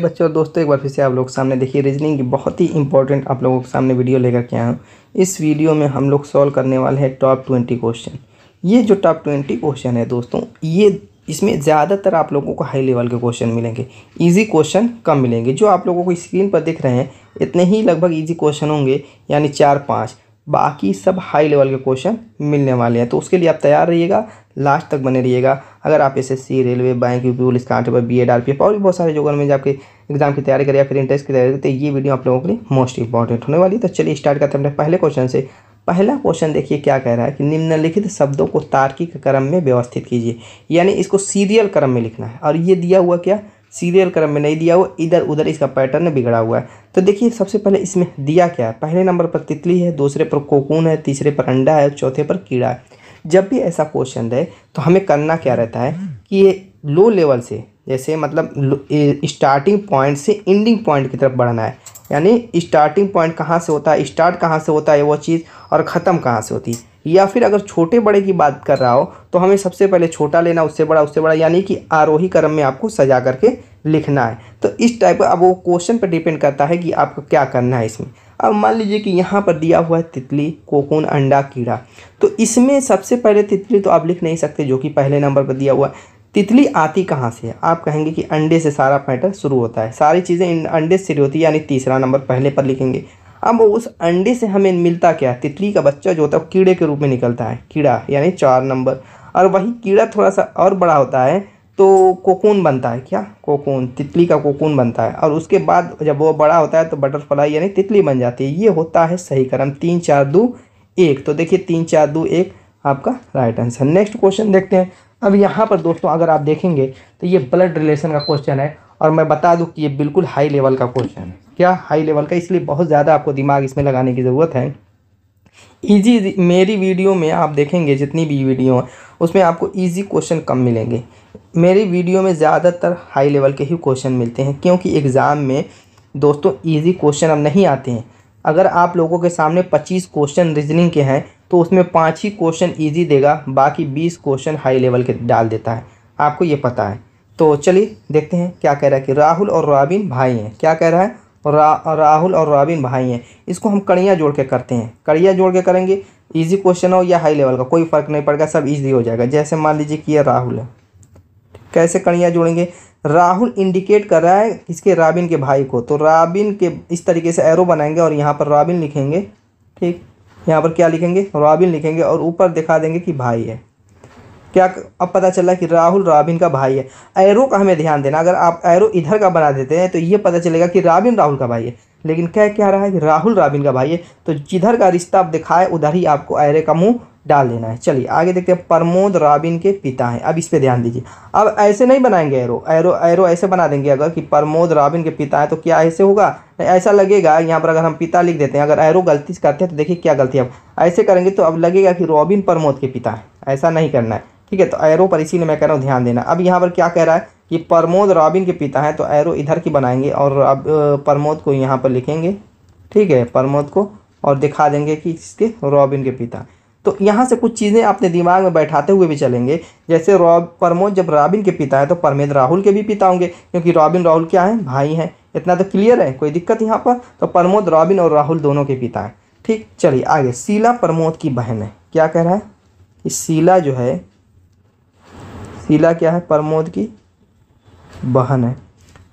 बच्चों और दोस्तों एक बार फिर से आप लोग सामने देखिए रीजनिंग की बहुत ही इंपॉर्टेंट आप लोगों के सामने वीडियो लेकर के आया हूँ इस वीडियो में हम लोग सॉल्व करने वाले हैं टॉप ट्वेंटी क्वेश्चन ये जो टॉप ट्वेंटी क्वेश्चन है दोस्तों ये इसमें ज़्यादातर आप लोगों को हाई लेवल के क्वेश्चन मिलेंगे इजी क्वेश्चन कम मिलेंगे जो आप लोगों को स्क्रीन पर दिख रहे हैं इतने ही लगभग इजी क्वेश्चन होंगे यानी चार पाँच बाकी सब हाई लेवल के क्वेश्चन मिलने वाले हैं तो उसके लिए आप तैयार रहिएगा लास्ट तक बने रहिएगा अगर आप S S C railway bank U P police constable B Ed R P F और भी बहुत सारे जो गवर्नमेंट आपके एग्जाम की तैयारी करें या फिर इंटरेस्ट की तैयारी करें तो ये वीडियो आप लोगों के लिए मोस्ट इंपॉर्टेंट होने वाली तो चलिए स्टार्ट करते हैं अपने पहले क्वेश्चन से पहला क्वेश्चन देखिए क्या कह रहा है कि निम्नलिखित शब्दों को तार्किक क्रम में व्यवस्थित कीजिए यानी इसको सीरियल क्रम में लिखना है और ये दिया हुआ क्या सीरियल क्रम में नहीं दिया हुआ इधर उधर इसका पैटर्न बिगड़ा हुआ है तो देखिए सबसे पहले इसमें दिया क्या है पहले नंबर पर तितली है दूसरे पर कोकून है तीसरे पर अंडा है चौथे पर कीड़ा है जब भी ऐसा क्वेश्चन रहे तो हमें करना क्या रहता है कि ये लो लेवल से जैसे मतलब स्टार्टिंग पॉइंट से एंडिंग पॉइंट की तरफ बढ़ना है यानी स्टार्टिंग पॉइंट कहाँ से होता है स्टार्ट कहाँ से होता है वो चीज़ और ख़त्म कहाँ से होती है या फिर अगर छोटे बड़े की बात कर रहा हो तो हमें सबसे पहले छोटा लेना उससे बड़ा उससे बड़ा यानी कि आरोही क्रम में आपको सजा करके लिखना है तो इस टाइप का अब वो क्वेश्चन पर डिपेंड करता है कि आपको क्या करना है इसमें अब मान लीजिए कि यहाँ पर दिया हुआ है तितली कोकून अंडा कीड़ा तो इसमें सबसे पहले तितली तो आप लिख नहीं सकते जो कि पहले नंबर पर दिया हुआ है तितली आती कहाँ से है आप कहेंगे कि अंडे से सारा पैटर्न शुरू होता है सारी चीज़ें अंडे से शुरू होती है यानी तीसरा नंबर पहले पर लिखेंगे अब उस अंडे से हमें मिलता क्या है तितली का बच्चा जो होता है वो कीड़े के रूप में निकलता है कीड़ा यानी चार नंबर और वही कीड़ा थोड़ा सा और बड़ा होता है तो कोकून बनता है क्या कोकून तितली का कोकून बनता है और उसके बाद जब वो बड़ा होता है तो बटरफ्लाई यानी तितली बन जाती है ये होता है सही क्रम तीन चार दो एक तो देखिए तीन चार दो एक आपका राइट आंसर नेक्स्ट क्वेश्चन देखते हैं अब यहाँ पर दोस्तों अगर आप देखेंगे तो ये ब्लड रिलेशन का क्वेश्चन है और मैं बता दूं कि ये बिल्कुल हाई लेवल का क्वेश्चन है क्या हाई लेवल का इसलिए बहुत ज़्यादा आपको दिमाग इसमें लगाने की ज़रूरत है ईजी मेरी वीडियो में आप देखेंगे जितनी भी वीडियो हैं उसमें आपको ईजी क्वेश्चन कम मिलेंगे मेरी वीडियो में ज़्यादातर हाई लेवल के ही क्वेश्चन मिलते हैं क्योंकि एग्ज़ाम में दोस्तों ईजी क्वेश्चन अब नहीं आते हैं अगर आप लोगों के सामने पच्चीस क्वेश्चन रीजनिंग के हैं तो उसमें पाँच ही क्वेश्चन ईजी देगा बाकी बीस क्वेश्चन हाई लेवल के डाल देता है आपको ये पता है तो चलिए देखते हैं क्या कह रहा है कि राहुल और राबिन भाई हैं क्या कह रहा है रा, राहुल और राबिन भाई हैं इसको हम कड़ियाँ जोड़ के करते हैं कड़ियाँ जोड़ के करेंगे इजी क्वेश्चन हो या हाई लेवल का कोई फ़र्क नहीं पड़ेगा सब इजी हो जाएगा जैसे मान लीजिए कि यह राहुल है कैसे कड़ियाँ जोड़ेंगे राहुल इंडिकेट कर रहा है किसके राबिन के भाई को तो राबिन के इस तरीके से एरो बनाएंगे और यहाँ पर राबिन लिखेंगे ठीक यहाँ पर क्या लिखेंगे राबिन लिखेंगे और ऊपर दिखा देंगे कि भाई है क्या अब पता चला कि राहुल राबिन का भाई है एरो का हमें ध्यान देना अगर आप एरो इधर का बना देते हैं तो ये पता चलेगा कि राबिन राहुल का भाई है लेकिन क्या क्या रहा है कि राहुल राबिन का भाई है तो जिधर का रिश्ता आप दिखाए उधर ही आपको एरे का मुँह डाल देना है चलिए आगे देखते हैं प्रमोद राबिन के पिता हैं अब इस पर ध्यान दीजिए अब ऐसे नहीं बनाएंगे एरो एरो एरो ऐसे बना देंगे अगर कि प्रमोद रॉबिन के पिता हैं तो क्या ऐसे होगा ऐसा लगेगा यहाँ पर अगर हम पिता लिख देते हैं अगर एरो गलती करते हैं तो देखिए क्या गलती है अब ऐसे करेंगे तो अब लगेगा कि रॉबिन प्रमोद के पिता है ऐसा नहीं करना है ठीक है तो एरो पर इसीलिए मैं कह रहा हूँ ध्यान देना अब यहाँ पर क्या कह रहा है कि प्रमोद रॉबिन के पिता हैं तो एरो इधर की बनाएंगे और अब प्रमोद को यहाँ पर लिखेंगे ठीक है प्रमोद को और दिखा देंगे कि इसके रॉबिन के पिता तो यहाँ से कुछ चीज़ें अपने दिमाग में बैठाते हुए भी चलेंगे जैसे रॉब प्रमोद जब रॉबिन के पिता है तो परमेद राहुल के भी पिता होंगे क्योंकि रॉबिन राहुल क्या है भाई हैं इतना तो क्लियर है कोई दिक्कत यहाँ पर तो प्रमोद रॉबिन और राहुल दोनों के पिता हैं ठीक चलिए आगे शीला प्रमोद की बहन है क्या कह रहा है कि शीला जो है शीला क्या है प्रमोद की बहन है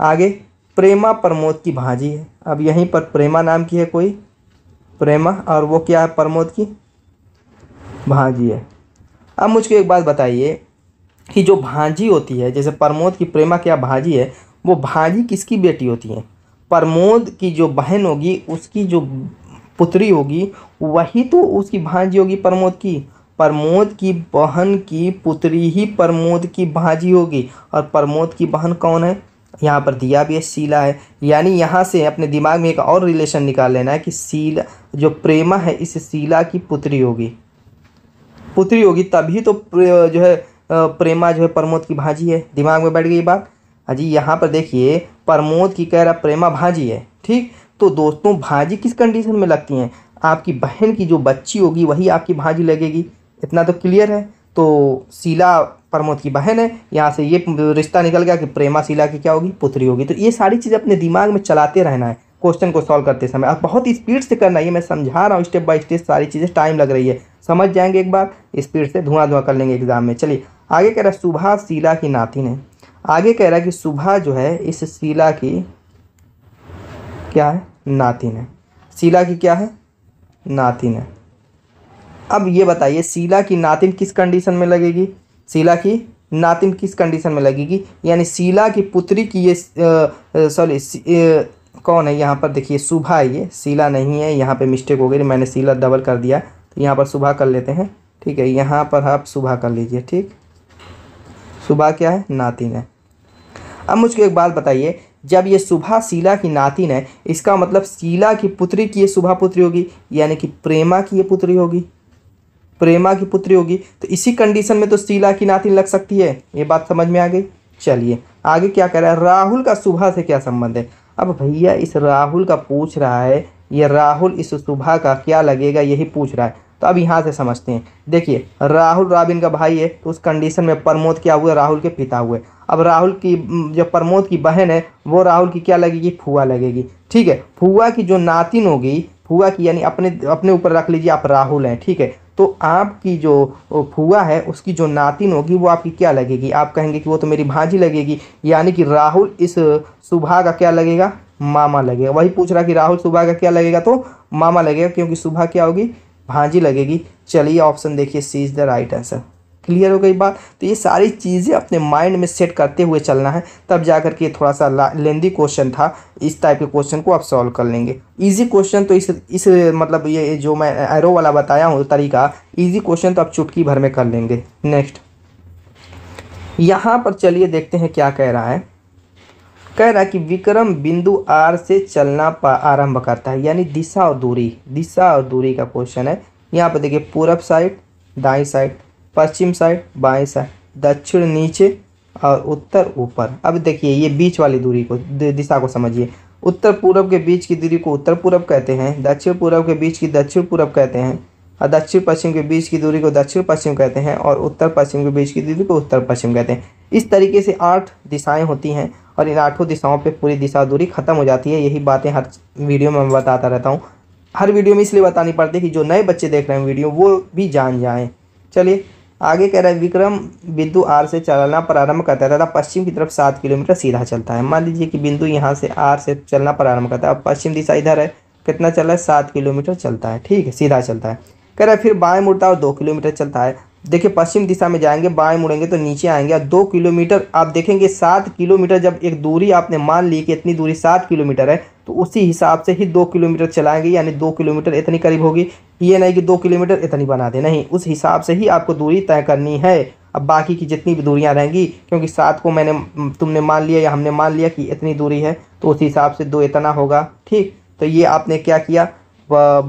आगे प्रेमा प्रमोद की भांजी है अब यहीं पर प्रेमा नाम की है कोई प्रेमा और वो क्या है प्रमोद की भांजी है अब मुझको एक बात बताइए कि जो भांजी होती है जैसे प्रमोद की प्रेमा क्या भांजी है वो भांजी किसकी बेटी होती है प्रमोद की जो बहन होगी उसकी जो पुत्री होगी वही तो उसकी भांजी होगी प्रमोद की प्रमोद की बहन की पुत्री ही प्रमोद की भाजी होगी और प्रमोद की बहन कौन है यहाँ पर दिया भी है शीला है यानी यहाँ से अपने दिमाग में एक और रिलेशन निकाल लेना है कि शीला जो प्रेमा है इस शीला की पुत्री होगी पुत्री होगी तभी तो जो है प्रेमा जो है प्रमोद की भाजी है दिमाग में बैठ गई बात हाँ जी यहाँ पर देखिए प्रमोद की कह रहा प्रेमा भाजी है ठीक तो दोस्तों भाजी किस कंडीशन में लगती हैं आपकी बहन की जो बच्ची होगी वही आपकी भाजी लगेगी इतना तो क्लियर है तो शीला प्रमोद की बहन है यहाँ से ये रिश्ता निकल गया कि प्रेमा शीला की क्या होगी पुत्री होगी तो ये सारी चीज़ें अपने दिमाग में चलाते रहना है क्वेश्चन को सॉल्व करते समय अब बहुत स्पीड से करना है मैं समझा रहा हूँ स्टेप बाय स्टेप सारी चीज़ें टाइम लग रही है समझ जाएंगे एक बार स्पीड से धुआं धुआं कर लेंगे एग्जाम में चलिए आगे कह रहा है सुबह शीला की नातिन है आगे कह रहा है कि सुबह जो है इस शीला की क्या है नातिन है शीला की क्या है नातिन है अब ये बताइए सीला की नातिम किस कंडीशन में लगेगी सीला की नातिम किस कंडीशन में लगेगी यानी सीला की पुत्री की ये सॉरी कौन है यहाँ पर देखिए सुबह ये सीला नहीं है यहाँ पे मिस्टेक हो गई मैंने सीला डबल कर दिया तो यहाँ पर सुबह कर लेते हैं ठीक है यहाँ पर आप सुबह कर लीजिए ठीक सुबह क्या है नातिन है अब मुझको एक बात बताइए जब ये सुबह सीला की नातिन है इसका मतलब सीला की पुत्री की ये सुबह पुत्री होगी यानी कि प्रेमा की ये पुत्री होगी प्रेमा की पुत्री होगी तो इसी कंडीशन में तो शीला की नाती लग सकती है ये बात समझ में आ गई चलिए आगे क्या कर रहा है राहुल का सुबह से क्या संबंध है अब भैया इस राहुल का पूछ रहा है ये राहुल इस सुबह का क्या लगेगा यही पूछ रहा है तो अब यहाँ से समझते हैं देखिए राहुल राबिन का भाई है तो उस कंडीशन में प्रमोद क्या हुए राहुल के पिता हुए अब राहुल की जो प्रमोद की बहन है वो राहुल की क्या लगेगी फुआ लगेगी ठीक है फुआ की जो नातिन होगी फुआ की यानी अपने अपने ऊपर रख लीजिए आप राहुल हैं ठीक है तो आपकी जो फुआ है उसकी जो नातिन होगी वो आपकी क्या लगेगी आप कहेंगे कि वो तो मेरी भांजी लगेगी यानी कि राहुल इस सुबह का क्या लगेगा मामा लगेगा वही पूछ रहा कि राहुल सुबह का क्या लगेगा तो मामा लगेगा क्योंकि सुबह क्या होगी भांजी लगेगी चलिए ऑप्शन देखिए C is the right answer clear हो गई बात तो ये सारी चीज़ें अपने माइंड में सेट करते हुए चलना है तब जा कर के थोड़ा सा लेंदी क्वेश्चन था इस टाइप के क्वेश्चन को आप सॉल्व कर लेंगे इजी क्वेश्चन तो इस इस मतलब ये जो मैं एरो वाला बताया हूँ तरीका इजी क्वेश्चन तो आप चुटकी भर में कर लेंगे नेक्स्ट यहाँ पर चलिए देखते हैं क्या कह रहा है कह रहा है कि विक्रम बिंदु आर से चलना आरम्भ करता है यानी दिशा और दूरी दिशा और दूरी का क्वेश्चन है यहाँ पर देखिए पूरब साइड दाई साइड पश्चिम साइड बाएं साइड दक्षिण नीचे और उत्तर ऊपर अब देखिए ये बीच वाली दूरी को दिशा को समझिए उत्तर पूर्व के बीच की दूरी को उत्तर पूर्व कहते हैं दक्षिण पूर्व के बीच की दक्षिण पूर्व कहते हैं और दक्षिण पश्चिम के बीच की दूरी को दक्षिण पश्चिम कहते हैं और उत्तर पश्चिम के बीच की दूरी को उत्तर पश्चिम कहते हैं इस तरीके से आठ दिशाएं होती हैं और इन आठों दिशाओं पर पूरी दिशा दूरी खत्म हो जाती है यही बातें हर वीडियो में मैं बताता रहता हूँ हर वीडियो में इसलिए बतानी पड़ती है कि जो नए बच्चे देख रहे हैं वीडियो वो भी जान जाएँ चलिए आगे कह रहा है विक्रम बिंदु आर से चलना प्रारंभ करता है तथा पश्चिम की तरफ सात किलोमीटर सीधा चलता है मान लीजिए कि बिंदु यहाँ से आर से चलना प्रारंभ करता है अब पश्चिम दिशा इधर है कितना चल रहा है सात किलोमीटर चलता है ठीक है सीधा चलता है कह रहा है फिर बाएं मुड़ता है और दो किलोमीटर चलता है देखिए पश्चिम दिशा में जाएंगे बाएं मुड़ेंगे तो नीचे आएंगे और दो किलोमीटर आप देखेंगे सात किलोमीटर जब एक दूरी आपने मान ली कि इतनी दूरी सात किलोमीटर है तो उसी हिसाब से ही दो किलोमीटर चलाएंगे यानी दो किलोमीटर इतनी करीब होगी ये नहीं कि दो किलोमीटर इतनी बना दे नहीं उस हिसाब से ही आपको दूरी तय करनी है अब बाकी की जितनी भी दूरियाँ रहेंगी क्योंकि सात को मैंने तुमने मान लिया या हमने मान लिया कि इतनी दूरी है तो उस हिसाब से दो इतना होगा ठीक तो ये आपने क्या किया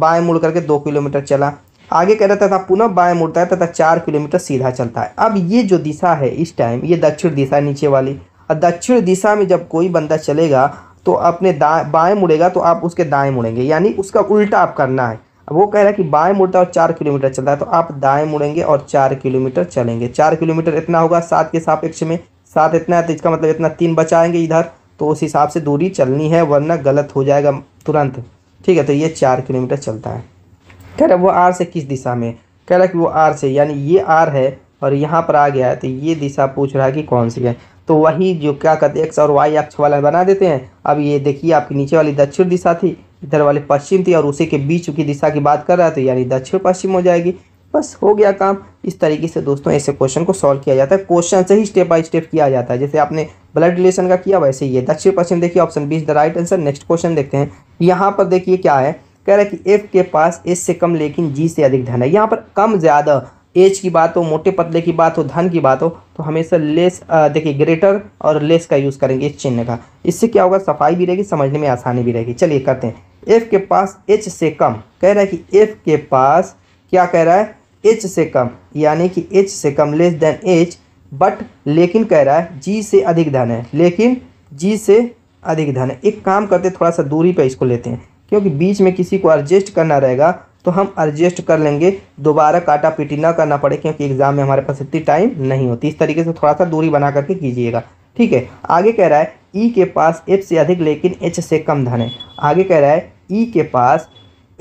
बाएँ मुड़ करके दो किलोमीटर चला आगे कह रहा था पुनः बाएं मुड़ता है तथा चार किलोमीटर सीधा चलता है अब ये जो दिशा है इस टाइम ये दक्षिण दिशा नीचे वाली और दक्षिण दिशा में जब कोई बंदा चलेगा तो अपने बाएं मुड़ेगा तो आप उसके दाएं मुड़ेंगे यानी उसका उल्टा आप करना है वो कह रहा है कि बाएं मुड़ता है और चार किलोमीटर चलता है तो आप दाएं मुड़ेंगे और चार किलोमीटर चलेंगे चार किलोमीटर इतना होगा सात के सापेक्ष में सात इतना है तो इसका मतलब इतना तीन बचाएंगे इधर तो उस हिसाब से दूरी चलनी है वरना गलत हो जाएगा तुरंत ठीक है तो ये चार किलोमीटर चलता है कह रहा है वो आर से किस दिशा में कह रहा है कि वो आर से यानी ये आर है और यहाँ पर आ गया है तो ये दिशा पूछ रहा है कि कौन सी है तो वही जो क्या कहते हैं एक्स और वाई अक्ष वाला बना देते हैं अब ये देखिए आपकी नीचे वाली दक्षिण दिशा थी इधर वाली पश्चिम थी और उसी के बीच की दिशा की बात कर रहा है तो यानी दक्षिण पश्चिम हो जाएगी बस हो गया काम इस तरीके से दोस्तों ऐसे क्वेश्चन को सॉल्व किया जाता है क्वेश्चन से ही स्टेप बाय स्टेप किया जाता है जैसे आपने ब्लड रिलेशन का किया वैसे ही है दक्षिण पश्चिम देखिए option B is the right answer next question देखते हैं यहाँ पर देखिए क्या है कह रहा है कि एफ के पास एस से कम लेकिन जी से अधिक धन है यहाँ पर कम ज़्यादा एज की बात हो मोटे पतले की बात हो धन की बात हो तो हमेशा लेस देखिए ग्रेटर और लेस का यूज़ करेंगे इस चिन्ह का इससे क्या होगा सफाई भी रहेगी समझने में आसानी भी रहेगी चलिए करते हैं एफ के पास एच से कम कह रहा है कि एफ के पास क्या कह रहा है एच से कम यानी कि एच से कम लेस देन एच बट लेकिन कह रहा है जी से अधिक धन है लेकिन जी से अधिक धन है एक काम करते थोड़ा सा दूरी पर इसको लेते हैं क्योंकि बीच में किसी को एडजस्ट करना रहेगा तो हम एडजस्ट कर लेंगे दोबारा काटा पीटी ना करना पड़े क्योंकि एग्ज़ाम में हमारे पास इतनी टाइम नहीं होती इस तरीके से थोड़ा सा दूरी बना करके कीजिएगा ठीक है आगे कह रहा है ई e के पास एफ से अधिक लेकिन एच से कम धन है आगे कह रहा है ई e के पास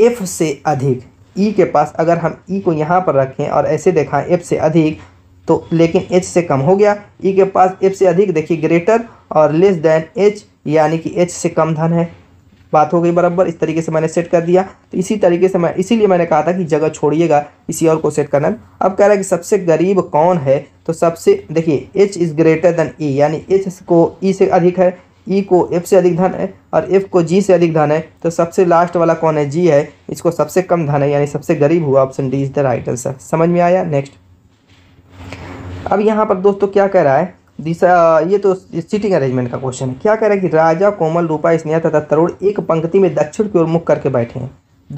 एफ से अधिक ई e के पास अगर हम ई को यहाँ पर रखें और ऐसे देखाएं एफ से अधिक तो लेकिन एच से कम हो गया ई के पास एफ से अधिक देखिए ग्रेटर और लेस देन एच यानी कि एच से कम धन है बात हो गई बराबर इस तरीके से मैंने सेट कर दिया तो इसी तरीके से मैं इसीलिए मैंने कहा था कि जगह छोड़िएगा किसी और को सेट करना अब कह रहा है कि सबसे गरीब कौन है तो सबसे देखिए H is greater than E यानी एच को ई e से अधिक है ई e को एफ से अधिक धन है और एफ को जी से अधिक धन है तो सबसे लास्ट वाला कौन है जी है इसको सबसे कम धन है यानी सबसे गरीब हुआ option D is the right answer समझ में आया नेक्स्ट अब यहाँ पर दोस्तों क्या कह रहा है दिशा ये तो सीटिंग अरेंजमेंट का क्वेश्चन है क्या कह रहा है कि राजा कोमल रूपा स्नेहा तथा तरुण एक पंक्ति में दक्षिण की ओर मुख करके बैठे हैं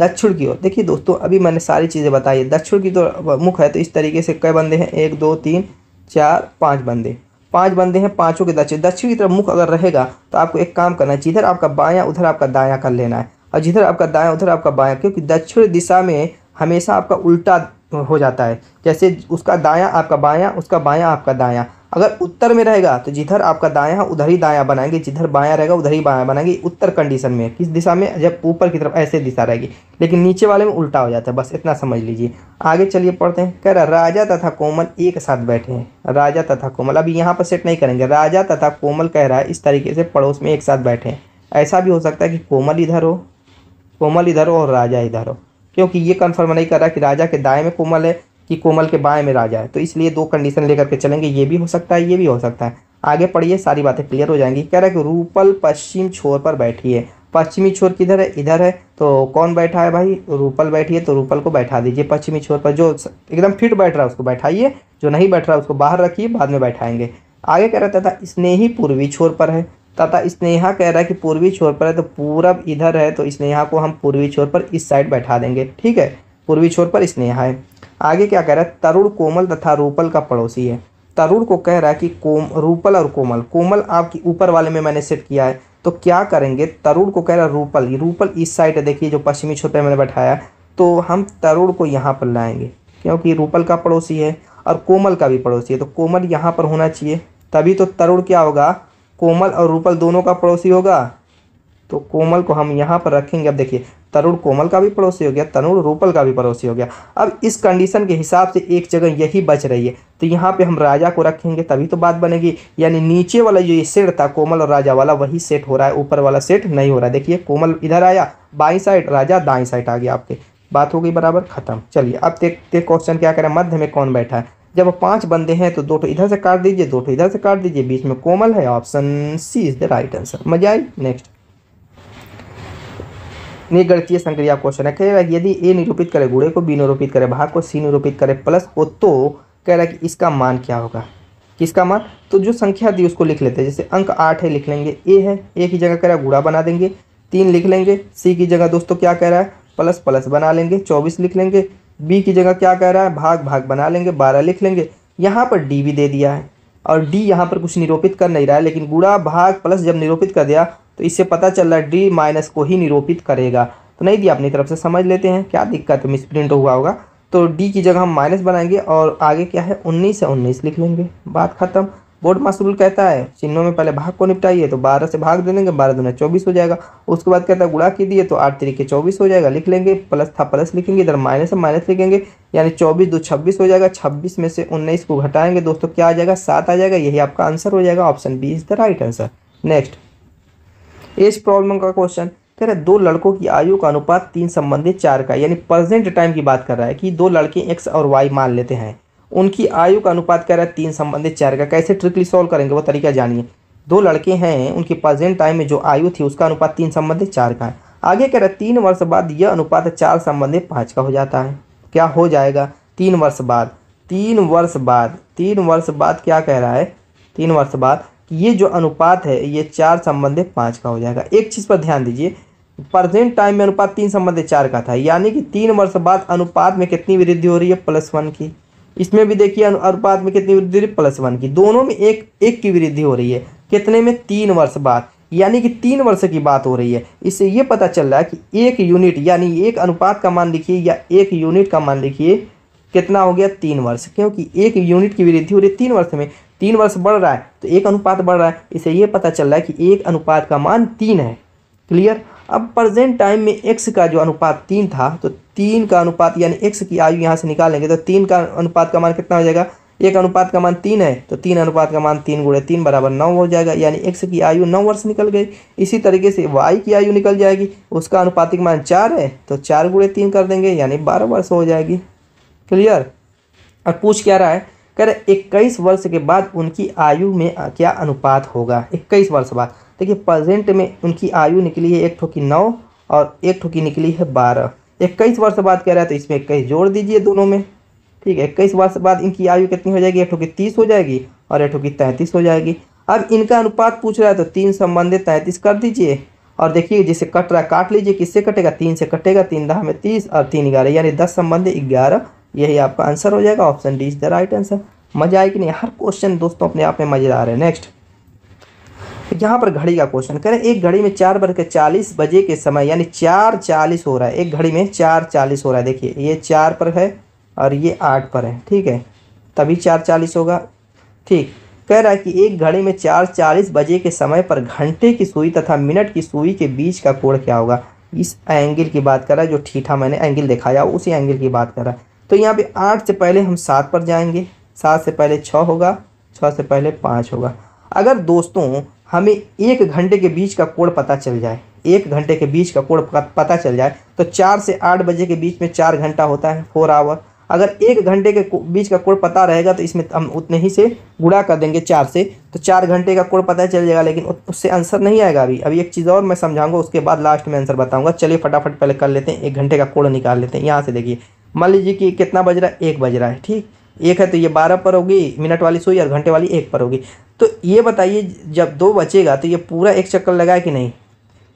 दक्षिण की ओर देखिए दोस्तों अभी मैंने सारी चीज़ें बताई है दक्षिण की तो मुख है तो इस तरीके से कई बंदे हैं एक दो तीन चार पाँच बंदे पाँच बंदे हैं पांचों के दक्षिण दक्षिण की तरफ मुख अगर रहेगा तो आपको एक काम करना है जिधर आपका बाया उधर आपका दाया कर लेना है और जिधर आपका दाया उधर आपका बाया क्योंकि दक्षिण दिशा में हमेशा आपका उल्टा हो जाता है जैसे उसका दाया आपका बाया उसका बाया आपका दाया अगर उत्तर में रहेगा तो जिधर आपका दाया है उधर ही दायां बनाएंगे जिधर बायां रहेगा उधर ही बायां बनाएंगे उत्तर कंडीशन में किस दिशा में जब ऊपर की तरफ ऐसे दिशा रहेगी लेकिन नीचे वाले में उल्टा हो जाता है बस इतना समझ लीजिए आगे चलिए पढ़ते हैं कह रहा राजा तथा कोमल एक साथ बैठे हैं राजा तथा कोमल अभी यहाँ पर सेट नहीं करेंगे राजा तथा कोमल कह रहा है इस तरीके से पड़ोस में एक साथ बैठे हैं ऐसा भी हो सकता है कि कोमल इधर हो कोमल इधर हो और राजा इधर हो क्योंकि ये कन्फर्म नहीं कर रहा कि राजा के दाएँ में कोमल है कि कोमल के बाएं में राजा है तो इसलिए दो कंडीशन लेकर के चलेंगे ये भी हो सकता है ये भी हो सकता है आगे पढ़िए सारी बातें क्लियर हो जाएंगी कह रहा है कि रूपल पश्चिम छोर पर बैठी है पश्चिमी छोर किधर है इधर है तो कौन बैठा है भाई रूपल बैठी है तो रूपल को बैठा दीजिए पश्चिमी छोर पर जो एकदम फिट बैठ रहा है उसको बैठाइए जो नहीं बैठ रहा उसको बाहर रखिए बाद में बैठाएंगे आगे कह रहा तथा स्नेही पूर्वी छोर पर है तथा स्नेहा कह रहा है कि पूर्वी छोर पर है तो पूरब इधर है तो स्नेहा को हम पूर्वी छोर पर इस साइड बैठा देंगे ठीक है पूर्वी छोर पर स्नेहा है आगे क्या कह रहा है तरुण कोमल तथा रूपल का पड़ोसी है तरुण को कह रहा है कि कोम रूपल और कोमल कोमल आपकी ऊपर वाले में मैंने सेट किया है तो क्या करेंगे तरुण को कह रहा है रूपल रूपल इस साइड देखिए जो पश्चिमी छोर पर मैंने बैठाया तो हम तरुण को यहाँ पर लाएंगे क्योंकि रूपल का पड़ोसी है और कोमल का भी पड़ोसी है तो कोमल यहाँ पर होना चाहिए तभी तो तरुण क्या होगा कोमल और रूपल दोनों का पड़ोसी होगा तो कोमल को हम यहाँ पर रखेंगे अब देखिए तरुण कोमल का भी पड़ोसी हो गया तरुण रूपल का भी पड़ोसी हो गया अब इस कंडीशन के हिसाब से एक जगह यही बच रही है तो यहाँ पे हम राजा को रखेंगे तभी तो बात बनेगी यानी नीचे वाला जो ये सेट था कोमल और राजा वाला वही सेट हो रहा है ऊपर वाला सेट नहीं हो रहा है देखिए कोमल इधर आया बाई साइड राजा दाई साइड आ गया आपके बात हो गई बराबर खत्म चलिए अब देखते क्वेश्चन क्या करें मध्य में कौन बैठा है जब पांच बंदे हैं तो दो ठो इधर से काट दीजिए दो ठो इधर से काट दीजिए बीच में कोमल है option C is the right answer मजा आई नेक्स्ट निर्गणतीय संक्रिया क्वेश्चन है कह रहा है यदि ए निरूपित करे गुड़े को बी निरूपित करे भाग को सी निरूपित करे प्लस को तो कह रहा है कि इसका मान क्या होगा किसका मान तो जो संख्या दी उसको लिख लेते हैं जैसे अंक आठ है लिख लेंगे ए है ए की जगह कह रहा है गुड़ा बना देंगे तीन लिख लेंगे सी की जगह दोस्तों क्या कह रहा है प्लस प्लस बना लेंगे चौबीस लिख लेंगे बी की जगह क्या कह रहा है भाग भाग बना लेंगे बारह लिख लेंगे यहाँ पर डी भी दे दिया है और डी यहाँ पर कुछ निरूपित कर नहीं रहा है लेकिन गुड़ा भाग प्लस जब निरूपित कर दिया तो इससे पता चल रहा है डी माइनस को ही निरूपित करेगा तो नहीं दिया अपनी तरफ से समझ लेते हैं क्या दिक्कत है मिसप्रिंट हुआ होगा तो डी की जगह हम माइनस बनाएंगे और आगे क्या है उन्नीस से उन्नीस लिख लेंगे बात ख़त्म बोर्ड मासूल कहता है चिन्हों में पहले भाग को निपटाइए तो बारह से भाग दे देंगे बारह दूना चौबीस हो जाएगा उसके बाद कहता है गुड़ा की दिए तो आठ तरीके चौबीस हो जाएगा लिख लेंगे प्लस था प्लस लिखेंगे इधर माइनस से माइनस लिखेंगे यानी चौबीस दो छब्बीस हो जाएगा छब्बीस में से उन्नीस को घटाएंगे दोस्तों क्या आ जाएगा सात आ जाएगा यही आपका आंसर हो जाएगा option B is the right answer next इस प्रॉब्लम का क्वेश्चन कह रहे दो लड़कों की आयु का अनुपात तीन संबंधित चार का यानी प्रेजेंट टाइम की बात कर रहा है कि दो लड़के एक्स और वाई मान लेते हैं उनकी आयु का अनुपात कह रहा है तीन संबंधित चार का कैसे ट्रिकली सॉल्व करेंगे वो तरीका जानिए दो लड़के हैं उनकी प्रेजेंट टाइम में जो आयु थी उसका अनुपात तीन संबंधित चार का है आगे कह रहा है तीन वर्ष बाद यह अनुपात चार संबंधित पाँच का हो जाता है क्या हो जाएगा तीन वर्ष बाद तीन वर्ष बाद तीन वर्ष बाद क्या कह रहा है तीन वर्ष बाद कि ये जो अनुपात है ये चार संबंध पाँच का हो जाएगा एक चीज़ पर ध्यान दीजिए प्रेजेंट टाइम में अनुपात तीन संबंध चार का था यानी कि तीन वर्ष बाद अनुपात में कितनी वृद्धि हो रही है प्लस वन की इसमें भी देखिए अनुपात में कितनी वृद्धि हो रही है प्लस वन की दोनों में एक एक की वृद्धि हो रही है कितने में तीन वर्ष बाद यानी कि तीन वर्ष की बात हो रही है इससे ये पता चल रहा है कि एक यूनिट यानी एक अनुपात का मान लिखिए या एक यूनिट का मान लिखिए कितना हो गया तीन वर्ष क्योंकि एक यूनिट की वृद्धि हो रही है तीन वर्ष में तीन वर्ष बढ़ रहा है तो एक अनुपात बढ़ रहा है इसे ये पता चल रहा है कि एक अनुपात का मान तीन है क्लियर अब प्रजेंट टाइम में एक्स का जो अनुपात तीन था तो तीन का अनुपात यानी एक्स की आयु यहाँ से निकालेंगे तो तीन का अनुपात का मान कितना हो जाएगा एक अनुपात का मान तीन है तो तीन अनुपात का मान तीन गुड़े तीन बराबर नौ हो जाएगा यानी एक्स की आयु नौ वर्ष निकल गई इसी तरीके से वाई की आयु निकल जाएगी उसका अनुपातिक मान चार है तो चार गुड़े तीन कर देंगे यानी बारह वर्ष हो जाएगी क्लियर और पूछ क्या रहा है कह रहे इक्कीस वर्ष के बाद उनकी आयु में क्या अनुपात होगा इक्कीस वर्ष बाद देखिए प्रेजेंट में उनकी आयु निकली है एक ठोकी नौ और एक ठोकी निकली है बारह इक्कीस वर्ष बाद कह रहा है तो इसमें इक्कीस जोड़ दीजिए दोनों में ठीक है इक्कीस वर्ष बाद इनकी आयु कितनी हो जाएगी एक ठोकी तीस हो जाएगी और एक ठोकी तैंतीस हो जाएगी अब इनका अनुपात पूछ रहा है तो तीन संबंधित तैंतीस कर दीजिए और देखिए जिसे कट रहा है काट लीजिए किससे कटेगा तीन से कटेगा तीन दहा में तीस और तीन ग्यारह यानी दस संबंधित ग्यारह यही आपका आंसर हो जाएगा option D is the right answer मजा आए कि नहीं हर क्वेश्चन दोस्तों अपने आप में मज़ेदार है नेक्स्ट यहाँ पर घड़ी का क्वेश्चन करें एक घड़ी में चार बज के चालीस बजे के समय यानी चार चालीस हो रहा है एक घड़ी में चार चालीस हो रहा है देखिए ये चार पर है और ये आठ पर है ठीक है तभी चार चालीस होगा ठीक कह रहा है कि एक घड़ी में चार चालीस बजे के समय पर घंटे की सुई तथा मिनट की सुई के बीच का कोण क्या होगा इस एंगल की बात कर रहा है जो ठीठा मैंने एंगल दिखाया उसी एंगल की बात कर रहा है तो यहाँ पे आठ से पहले हम सात पर जाएंगे सात से पहले छः होगा छः से पहले पाँच होगा अगर दोस्तों हमें एक घंटे के बीच का कोड पता चल जाए एक घंटे के बीच का कोड पता चल जाए तो चार से आठ बजे के बीच में चार घंटा होता है फोर आवर अगर एक घंटे के बीच का कोड पता रहेगा तो इसमें हम उतने ही से गुड़ा कर देंगे चार से तो चार घंटे का कोड पता चल जाएगा लेकिन उससे आंसर नहीं आएगा अभी अभी एक चीज़ और मैं समझाऊंगा उसके बाद लास्ट में आंसर बताऊंगा चलिए फटाफट पहले कर लेते हैं एक घंटे का कोड निकाल लेते हैं यहाँ से देखिए मान लीजिए कि कितना बज रहा है एक बज रहा है ठीक एक है तो ये बारह पर होगी मिनट वाली सुई और घंटे वाली एक पर होगी तो ये बताइए जब दो बचेगा तो ये पूरा एक चक्कर लगाए कि नहीं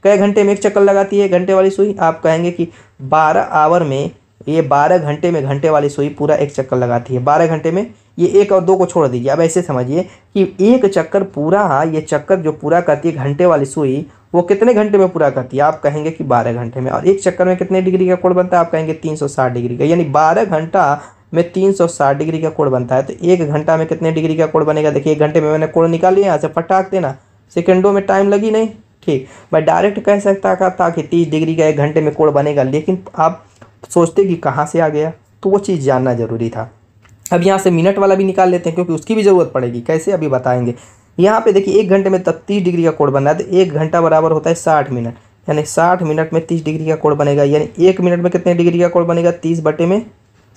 कई घंटे में एक चक्कर लगाती है घंटे वाली सुई आप कहेंगे कि बारह आवर में ये बारह घंटे में घंटे वाली सुई पूरा एक चक्कर लगाती है बारह घंटे में ये एक और दो को छोड़ दीजिए अब ऐसे समझिए कि एक चक्कर पूरा ये चक्कर जो पूरा करती है घंटे वाली सुई वो कितने घंटे में पूरा करती है आप कहेंगे कि बारह घंटे में और एक चक्कर में कितने डिग्री का कोड बनता है आप कहेंगे तीन सौ साठ डिग्री का यानी बारह घंटा में तीन सौ साठ डिग्री का कोड बनता है तो एक घंटा में कितने डिग्री का कोड बनेगा देखिए एक घंटे में मैंने कोड़ निकाल लिया यहाँ से फटाक देना सेकेंडों में टाइम लगी नहीं ठीक मैं डायरेक्ट कह सकता था, था कि तीस डिग्री का एक घंटे में कोड बनेगा लेकिन आप सोचते कि कहाँ से आ गया तो वो चीज़ जानना ज़रूरी था अब यहाँ से मिनट वाला भी निकाल लेते हैं क्योंकि उसकी भी ज़रूरत पड़ेगी कैसे अभी बताएंगे यहाँ पे देखिए एक घंटे में तब तीस डिग्री का कोड बनना है तो एक घंटा बराबर होता है साठ मिनट यानी साठ मिनट में तीस डिग्री का कोड बनेगा यानी एक मिनट में कितने डिग्री का कोड बनेगा तीस बटे में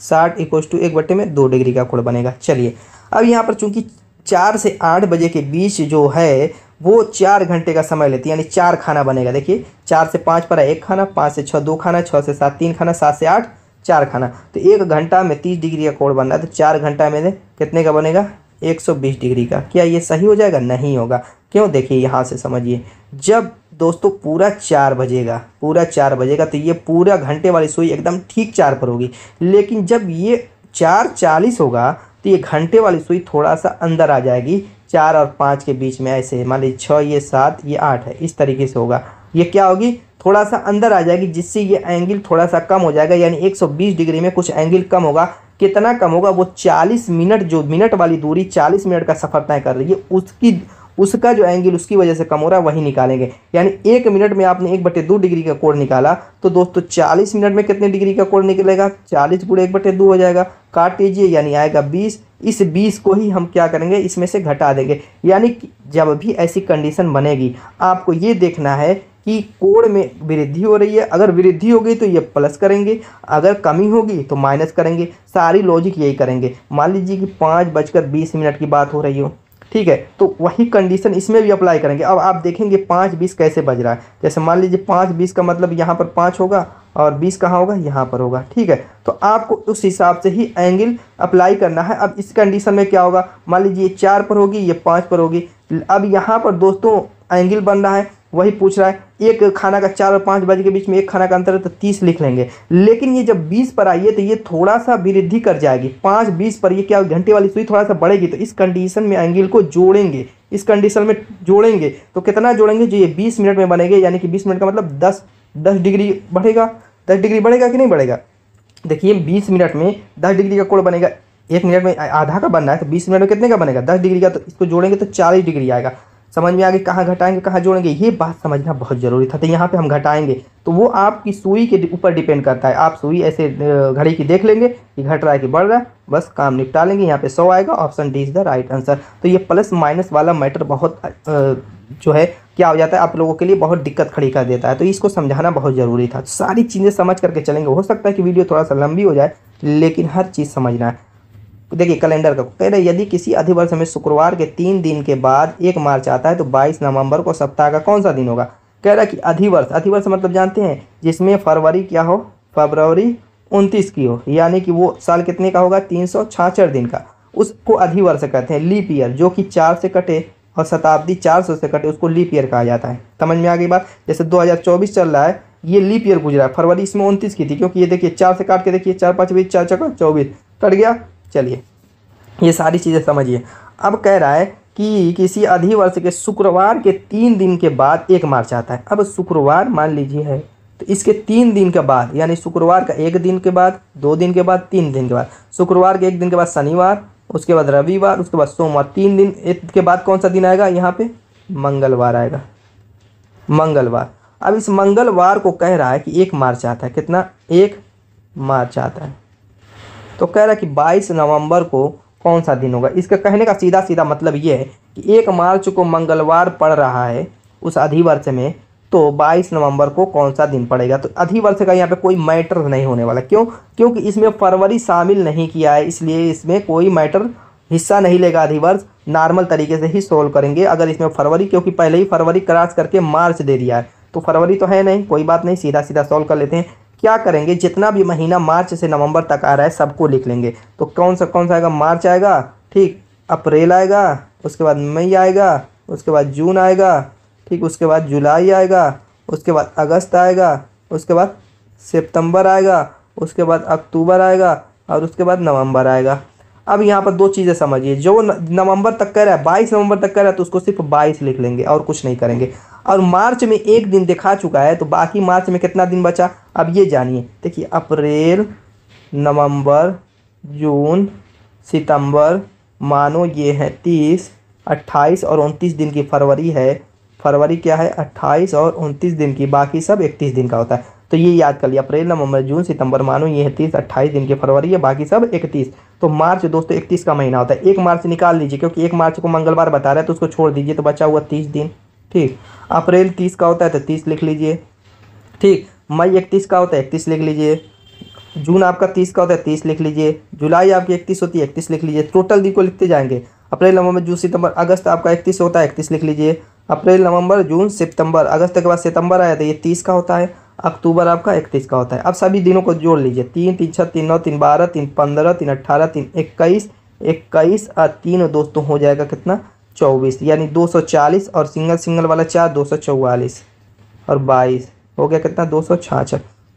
साठ इक्व टू एक बटे में दो डिग्री का कोड बनेगा चलिए अब यहाँ पर चूंकि चार से आठ बजे के बीच जो है वो चार घंटे का समय लेती है यानी चार खाना बनेगा देखिए चार से पाँच पर एक खाना पाँच से छः दो खाना छः से सात तीन खाना सात से आठ चार खाना तो एक घंटा में तीस डिग्री का कोण बनना है तो चार घंटा में कितने का बनेगा 120 डिग्री का क्या ये सही हो जाएगा नहीं होगा क्यों देखिए यहाँ से समझिए जब दोस्तों पूरा चार बजेगा पूरा चार बजेगा तो ये पूरा घंटे वाली सुई एकदम ठीक चार पर होगी लेकिन जब ये चार चालीस होगा तो ये घंटे वाली सुई थोड़ा सा अंदर आ जाएगी चार और पाँच के बीच में ऐसे मान लीजिए छः ये सात ये आठ है इस तरीके से होगा ये क्या होगी थोड़ा सा अंदर आ जाएगी जिससे ये एंगल थोड़ा सा कम हो जाएगा यानी 120 डिग्री में कुछ एंगल कम होगा कितना कम होगा वो 40 मिनट जो मिनट वाली दूरी 40 मिनट का सफ़र तय कर रही है उसकी उसका जो एंगल उसकी वजह से कम हो रहा है वही निकालेंगे यानी एक मिनट में आपने एक बटे दो डिग्री का कोड निकाला तो दोस्तों चालीस मिनट में कितने डिग्री का कोड निकलेगा चालीस गुड़े एक बटे दो हो जाएगा काट लीजिए यानी आएगा बीस इस बीस को ही हम क्या करेंगे इसमें से घटा देंगे यानी जब भी ऐसी कंडीशन बनेगी आपको ये देखना है कि कोण में वृद्धि हो रही है अगर वृद्धि होगी तो ये प्लस करेंगे अगर कमी होगी तो माइनस करेंगे सारी लॉजिक यही करेंगे मान लीजिए कि पाँच बजकर बीस मिनट की बात हो रही हो ठीक है तो वही कंडीशन इसमें भी अप्लाई करेंगे अब आप देखेंगे पाँच बीस कैसे बज रहा है जैसे मान लीजिए पाँच बीस का मतलब यहाँ पर पाँच होगा और बीस कहाँ होगा यहाँ पर होगा ठीक है तो आपको उस हिसाब से ही एंगल अप्लाई करना है अब इस कंडीशन में क्या होगा मान लीजिए चार पर होगी ये पाँच पर होगी अब यहाँ पर दोस्तों एंगल बन रहा है वही पूछ रहा है एक खाना का चार और पाँच बजे के बीच में एक खाना का अंतर है तो तीस लिख लेंगे लेकिन ये जब बीस पर आइए तो ये थोड़ा सा वृद्धि कर जाएगी पाँच बीस पर ये क्या घंटे वाली सुई थोड़ा सा बढ़ेगी तो इस कंडीशन में एंगल को जोड़ेंगे इस कंडीशन में जोड़ेंगे तो कितना जोड़ेंगे जो ये बीस मिनट में बनेंगे यानी कि बीस मिनट का मतलब दस दस डिग्री बढ़ेगा दस डिग्री बढ़ेगा कि नहीं बढ़ेगा देखिए बीस मिनट में दस डिग्री का कोड बनेगा एक मिनट में आधा का बनना है तो बीस मिनट में कितने का बनेगा दस डिग्री का तो इसको जोड़ेंगे तो चालीस डिग्री आएगा समझ में आगे कहाँ घटाएंगे कहाँ जोड़ेंगे ये बात समझना बहुत ज़रूरी था तो यहाँ पे हम घटाएंगे तो वो आपकी सुई के ऊपर डिपेंड करता है आप सुई ऐसे घड़ी की देख लेंगे कि घट रहा है कि बढ़ रहा है बस काम निपटा लेंगे यहाँ पे सौ आएगा option D is the right answer तो ये प्लस माइनस वाला मैटर बहुत जो है क्या हो जाता है आप लोगों के लिए बहुत दिक्कत खड़ी कर देता है तो इसको समझाना बहुत ज़रूरी था सारी चीज़ें समझ करके चलेंगे हो सकता है कि वीडियो थोड़ा सा लंबी हो जाए लेकिन हर चीज़ समझना है देखिए कैलेंडर का कह रहे यदि किसी अधिवर्ष में शुक्रवार के तीन दिन के बाद एक मार्च आता है तो बाईस नवंबर को सप्ताह का कौन सा दिन होगा कह रहा कि अधिवर्ष अधिवर्ष मतलब जानते हैं जिसमें फरवरी क्या हो फरवरी उनतीस की हो यानी कि वो साल कितने का होगा तीन सौ छाछठ दिन का उसको अधिवर्ष कहते हैं लीप ईयर जो कि चार से कटे और शताब्दी चार सौ से कटे उसको लीप ईयर कहा जाता है समझ में आ गई बात जैसे चौबीस चल रहा है ये लीप ईयर गुजरा है फरवरी इसमें उनतीस की थी क्योंकि ये देखिए चार से काट के देखिए चार पाँच बीस चार चौका चौबीस कट गया चलिए ये सारी चीज़ें समझिए अब कह रहा है कि किसी अधिवर्ष के शुक्रवार के तीन दिन के बाद एक मार्च आता है अब शुक्रवार मान लीजिए है तो इसके तीन दिन के बाद यानी शुक्रवार का एक दिन के बाद दो दिन के बाद तीन दिन के बाद शुक्रवार के एक दिन के बाद शनिवार उसके बाद रविवार उसके बाद सोमवार तीन दिन एक के बाद कौन सा दिन आएगा यहाँ पे मंगलवार आएगा मंगलवार अब इस मंगलवार को कह रहा है कि एक मार्च आता है कितना एक मार्च आता है तो कह रहा है कि बाईस नवंबर को कौन सा दिन होगा इसका कहने का सीधा सीधा मतलब ये है कि एक मार्च को मंगलवार पड़ रहा है उस अधिवर्ष में तो 22 नवंबर को कौन सा दिन पड़ेगा तो अधिवर्ष का यहाँ पे कोई मैटर नहीं होने वाला क्यों क्योंकि इसमें फरवरी शामिल नहीं किया है इसलिए इसमें कोई मैटर हिस्सा नहीं लेगा अधिवर्ष नॉर्मल तरीके से ही सोल्व करेंगे अगर इसमें फरवरी क्योंकि पहले ही फरवरी क्रास करके मार्च दे दिया है तो फरवरी तो है नहीं कोई बात नहीं सीधा सीधा सोल्व कर लेते हैं क्या करेंगे जितना भी महीना मार्च से नवंबर तक आ रहा है सबको लिख लेंगे तो कौन सा कौन सा आएगा मार्च आएगा ठीक अप्रैल आएगा उसके बाद मई आएगा उसके बाद जून आएगा ठीक उसके बाद जुलाई आएगा उसके बाद अगस्त आएगा उसके बाद सितंबर आएगा उसके बाद अक्टूबर आएगा और उसके बाद नवंबर आएगा अब यहाँ पर दो चीज़ें समझिए जो नवंबर तक कर रहा है बाईस नवंबर तक कर रहा है तो उसको सिर्फ बाईस लिख लेंगे और कुछ नहीं करेंगे और मार्च में एक दिन दिखा चुका है तो बाकी मार्च में कितना दिन बचा अब ये जानिए देखिए अप्रैल नवंबर जून सितंबर मानो ये है तीस अट्ठाईस और उनतीस दिन की फरवरी है फरवरी क्या है अट्ठाईस और उनतीस दिन की बाकी सब इकतीस दिन का होता है तो ये याद कर लिया अप्रैल नवंबर जून सितंबर मानो ये है तीस अट्ठाईस दिन की फरवरी है बाकी सब इकतीस तो मार्च दोस्तों इकतीस का महीना होता है एक मार्च निकाल लीजिए क्योंकि एक मार्च को मंगलवार बता रहा है तो उसको छोड़ दीजिए तो बचा हुआ तीस दिन ठीक अप्रैल तीस का होता है तो तीस लिख लीजिए ठीक मई इकतीस का होता है इकतीस लिख लीजिए जून आपका तीस का होता है तीस लिख लीजिए जुलाई आपकी इकतीस होती है इकतीस लिख लीजिए टोटल दिन को लिखते जाएंगे अप्रैल नवंबर जून सितंबर अगस्त आपका इकतीस होता है इकतीस लिख लीजिए अप्रैल नवंबर जून सितंबर अगस्त के बाद सितंबर आया तो ये तीस का होता है अक्टूबर आपका इकतीस का होता है अब सभी दिनों को जोड़ लीजिए तीन तीन छः तीन नौ तीन बारह तीन पंद्रह तीन अट्ठारह तीन इक्कीस इक्कीस और तीन दोस्तों हो जाएगा कितना चौबीस यानी 240 और सिंगल सिंगल वाला चार दो और 22 हो गया कितना दो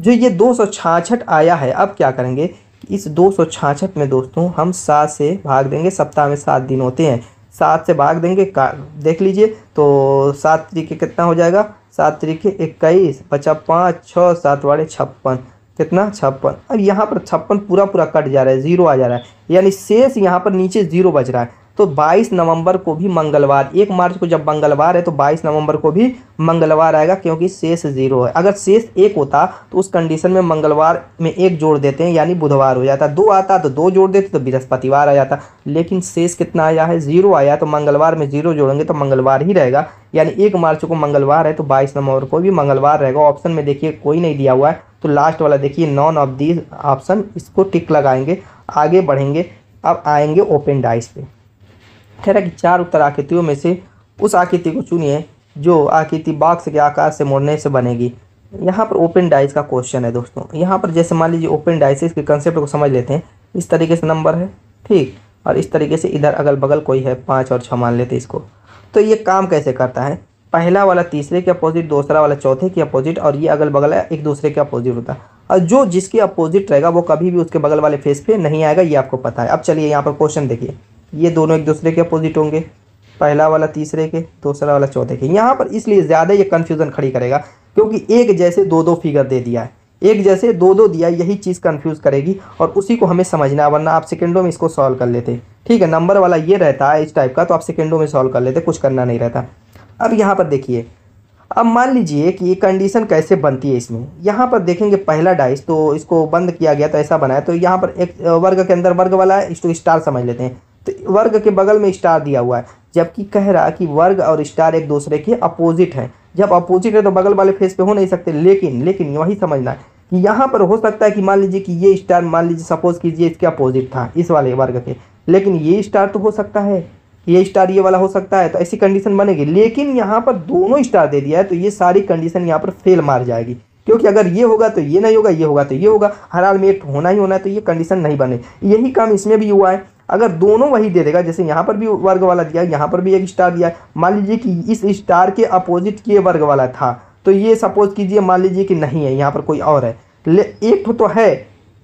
जो ये दो आया है अब क्या करेंगे इस दो में दोस्तों हम सात से भाग देंगे सप्ताह में सात दिन होते हैं सात से भाग देंगे का देख लीजिए तो सात तरीके कितना हो जाएगा सात तरीके इक्कीस बचा पाँच छः सात वाड़े छप्पन कितना छप्पन अब यहाँ पर छप्पन पूरा पूरा कट जा रहा है ज़ीरो आ जा रहा है यानी शेष यहाँ पर नीचे ज़ीरो बच रहा है तो 22 नवंबर को भी मंगलवार एक मार्च को जब मंगलवार है तो 22 नवंबर को भी मंगलवार आएगा क्योंकि शेष जीरो है अगर शेष एक होता तो उस कंडीशन में मंगलवार में एक जोड़ देते हैं यानी बुधवार हो जाता दो आता तो दो जोड़ देते तो बृहस्पतिवार आ जाता लेकिन शेष कितना आया है जीरो आया तो मंगलवार में जीरो जोड़ेंगे तो मंगलवार ही रहेगा यानी एक मार्च को मंगलवार है तो बाईस नवंबर को भी मंगलवार रहेगा ऑप्शन में देखिए कोई नहीं दिया हुआ है तो लास्ट वाला देखिए नॉन ऑफ दीज ऑप्शन इसको टिक लगाएंगे आगे बढ़ेंगे अब आएंगे ओपन डाइस पे ठहरा कि चार उत्तर आकृतियों में से उस आकृति को चुनिए जो आकृति बाक्स के आकार से मोड़ने से बनेगी यहाँ पर ओपन डाइस का क्वेश्चन है दोस्तों यहाँ पर जैसे मान लीजिए ओपन डाइस के कंसेप्ट को समझ लेते हैं इस तरीके से नंबर है ठीक और इस तरीके से इधर अगल बगल कोई है पाँच और छः मान लेते इसको तो ये काम कैसे करता है पहला वाला तीसरे के अपोजिट दूसरा वाला चौथे के अपोजिट और ये अगल बगल एक दूसरे के अपोजिट होता है और जो जिसके अपोजिट रहेगा वो कभी भी उसके बगल वाले फेस पे नहीं आएगा ये आपको पता है अब चलिए यहाँ पर क्वेश्चन देखिए ये दोनों एक दूसरे के अपोजिट होंगे पहला वाला तीसरे के दूसरा वाला चौथे के यहाँ पर इसलिए ज़्यादा ये कन्फ्यूज़न खड़ी करेगा क्योंकि एक जैसे दो दो फिगर दे दिया है एक जैसे दो दो दिया यही चीज़ कन्फ्यूज़ करेगी और उसी को हमें समझना वरना आप सेकेंडों में इसको सॉल्व कर लेते ठीक है नंबर वाला ये रहता है इस टाइप का तो आप सेकेंडों में सॉल्व कर लेते कुछ करना नहीं रहता अब यहाँ पर देखिए अब मान लीजिए कि ये कंडीशन कैसे बनती है इसमें यहाँ पर देखेंगे पहला डाइस तो इसको बंद किया गया तो ऐसा बनाया तो यहाँ पर एक वर्ग के अंदर वर्ग वाला है इसको स्टार समझ लेते हैं तो वर्ग के बगल में स्टार दिया हुआ है जबकि कह रहा कि वर्ग और स्टार एक दूसरे के अपोजिट हैं जब अपोजिट है तो बगल वाले फेस पे हो नहीं सकते लेकिन लेकिन वही समझना है कि यहाँ पर हो सकता है कि मान लीजिए कि ये स्टार मान लीजिए सपोज कीजिए इसके अपोजिट था इस वाले वर्ग के लेकिन ये स्टार तो हो सकता है ये स्टार ये वाला हो सकता है तो ऐसी कंडीशन बनेगी लेकिन यहाँ पर दोनों स्टार दे दिया है तो ये सारी कंडीशन यहाँ पर फेल मार जाएगी क्योंकि अगर ये होगा तो ये नहीं होगा ये होगा तो ये होगा हर हाल में एक होना ही होना है तो ये कंडीशन नहीं बने यही काम इसमें भी हुआ है अगर दोनों वही दे देगा जैसे यहाँ पर भी वर्ग वाला दिया यहाँ पर भी एक स्टार दिया मान लीजिए कि इस स्टार के अपोजिट ये वर्ग वाला था तो ये सपोज कीजिए मान लीजिए कि नहीं है यहाँ पर कोई और है ले एक तो है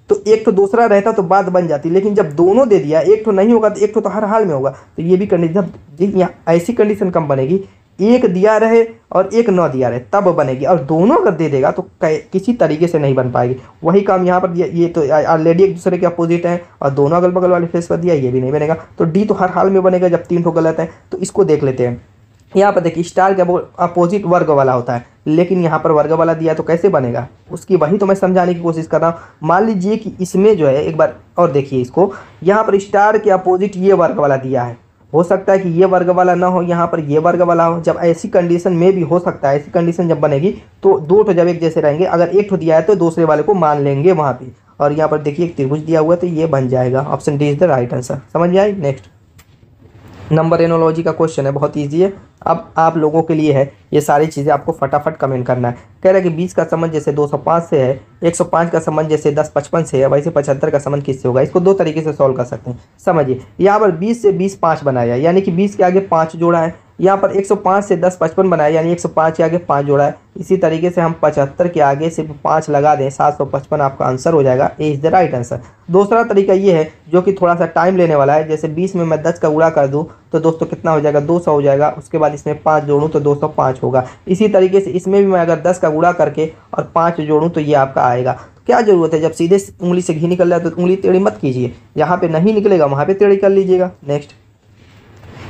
तो एक तो दूसरा रहता तो बात बन जाती लेकिन जब दोनों दे दिया एक तो नहीं होगा तो एक तो, तो हर हाल में होगा तो ये भी कंडीशन ऐसी कंडीशन कम बनेगी एक दिया रहे और एक न दिया रहे तब बनेगी और दोनों अगर दे देगा तो किसी तरीके से नहीं बन पाएगी वही काम यहाँ पर दिया ये तो ऑलरेडी एक दूसरे के अपोजिट हैं और दोनों अगल बगल वाले फेस पर दिया ये भी नहीं बनेगा तो डी तो हर हाल में बनेगा जब तीन ठो गलत है तो इसको देख लेते हैं यहाँ पर देखिए स्टार के अपोजिट वर्ग वाला होता है लेकिन यहाँ पर वर्ग वाला दिया तो कैसे बनेगा उसकी वही तो मैं समझाने की कोशिश कर रहा हूँ मान लीजिए कि इसमें जो है एक बार और देखिए इसको यहाँ पर स्टार के अपोजिट ये वर्ग वाला दिया है हो सकता है कि ये वर्ग वाला ना हो यहाँ पर ये वर्ग वाला हो जब ऐसी कंडीशन में भी हो सकता है ऐसी कंडीशन जब बनेगी तो दो ठो जब एक जैसे रहेंगे अगर एक ठो दिया है तो दूसरे वाले को मान लेंगे वहाँ पे और यहाँ पर देखिए एक त्रिभुज दिया हुआ है तो ये बन जाएगा option D is the right answer समझ जाए नेक्स्ट नंबर एनोलॉजी का क्वेश्चन है बहुत ईजी है अब आप लोगों के लिए है ये सारी चीज़ें आपको फटाफट कमेंट करना है कह रहा है कि बीस का संबंध जैसे 205 से है 105 का संबंध जैसे 10 पचपन से है वैसे पचहत्तर का संबंध किससे होगा इसको दो तरीके से सॉल्व कर सकते हैं समझिए यहाँ पर बीस से बीस पाँच बनाया यानी कि बीस के आगे पाँच जोड़ा है यहाँ पर 105 से 10 पचपन बनाए यानी 105 के आगे पाँच जोड़ा है इसी तरीके से हम 75 के आगे सिर्फ पाँच लगा दें 755 आपका आंसर हो जाएगा A is the right answer दूसरा तरीका ये है जो कि थोड़ा सा टाइम लेने वाला है जैसे 20 में मैं 10 का उड़ा कर दूँ तो दोस्तों कितना हो जाएगा 200 हो जाएगा उसके बाद इसमें पाँच जोड़ूँ तो दो होगा इसी तरीके से इसमें भी मैं अगर दस का उड़ा करके और पाँच जोड़ूँ तो ये आपका आएगा क्या ज़रूरत है जब सीधे उंगली से घी निकल जाए तो उंगली टेढ़ी मत कीजिए जहाँ पर नहीं निकलेगा वहाँ पर टेढ़ी कर लीजिएगा नेक्स्ट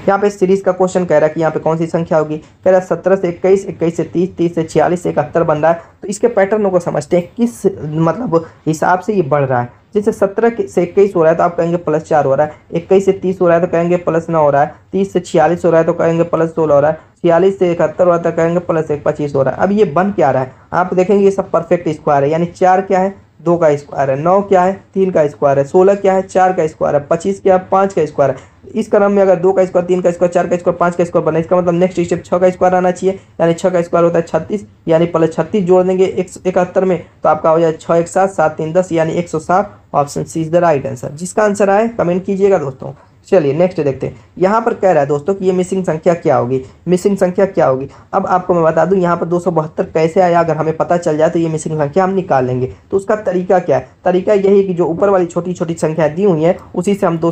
यहाँ पे सीरीज़ का क्वेश्चन कह रहा है कि यहाँ पे कौन सी संख्या होगी कह रहा है सत्रह से इक्कीस इक्कीस से तीस तीस से छियालीस से इकहत्तर बन रहा है तो इसके पैटर्नों को समझते हैं किस मतलब हिसाब से ये बढ़ रहा है जैसे सत्रह से इक्कीस हो रहा है तो आप कहेंगे प्लस चार हो रहा है इक्कीस से तीस हो रहा है तो कहेंगे प्लस नौ हो रहा है तीस से छियालीस हो रहा है तो कहेंगे प्लस सोलह हो रहा है छियालीस से इकहत्तर हो रहा है तो कहेंगे प्लस एक पच्चीस हो रहा है अब ये बन क्या रहा है आप देखेंगे ये सब परफेक्ट स्क्वायर है यानी चार क्या है दो का स्क्वायर है नौ क्या है तीन का स्क्वायर है सोलह क्या है चार का स्क्वायर है पच्चीस क्या है पाँच का स्क्वायर है इस क्रम में अगर दो का स्क्वायर तीन का स्क्वायर चार का स्क्वायर पाँच का स्क्वायर बना इसका मतलब नेक्स्ट स्टेप छः का स्क्वायर आना चाहिए यानी छः का स्क्वायर होता है छत्तीस यानी पहले छत्तीस जोड़ देंगे एक इकहत्तर में तो आपका हो जाए छः एक सात सात तीन दस यानी एक सौ सात option C is the right answer जिसका आंसर आए कमेंट कीजिएगा दोस्तों चलिए नेक्स्ट देखते हैं यहाँ पर कह रहा है दोस्तों कि ये मिसिंग संख्या क्या होगी मिसिंग संख्या क्या होगी अब आपको मैं बता दूं यहाँ पर दो कैसे आया अगर हमें पता चल जाए तो ये मिसिंग संख्या हम निकाल लेंगे तो उसका तरीका क्या है तरीका यही कि जो ऊपर वाली छोटी छोटी संख्या दी हुई है उसी से हम दो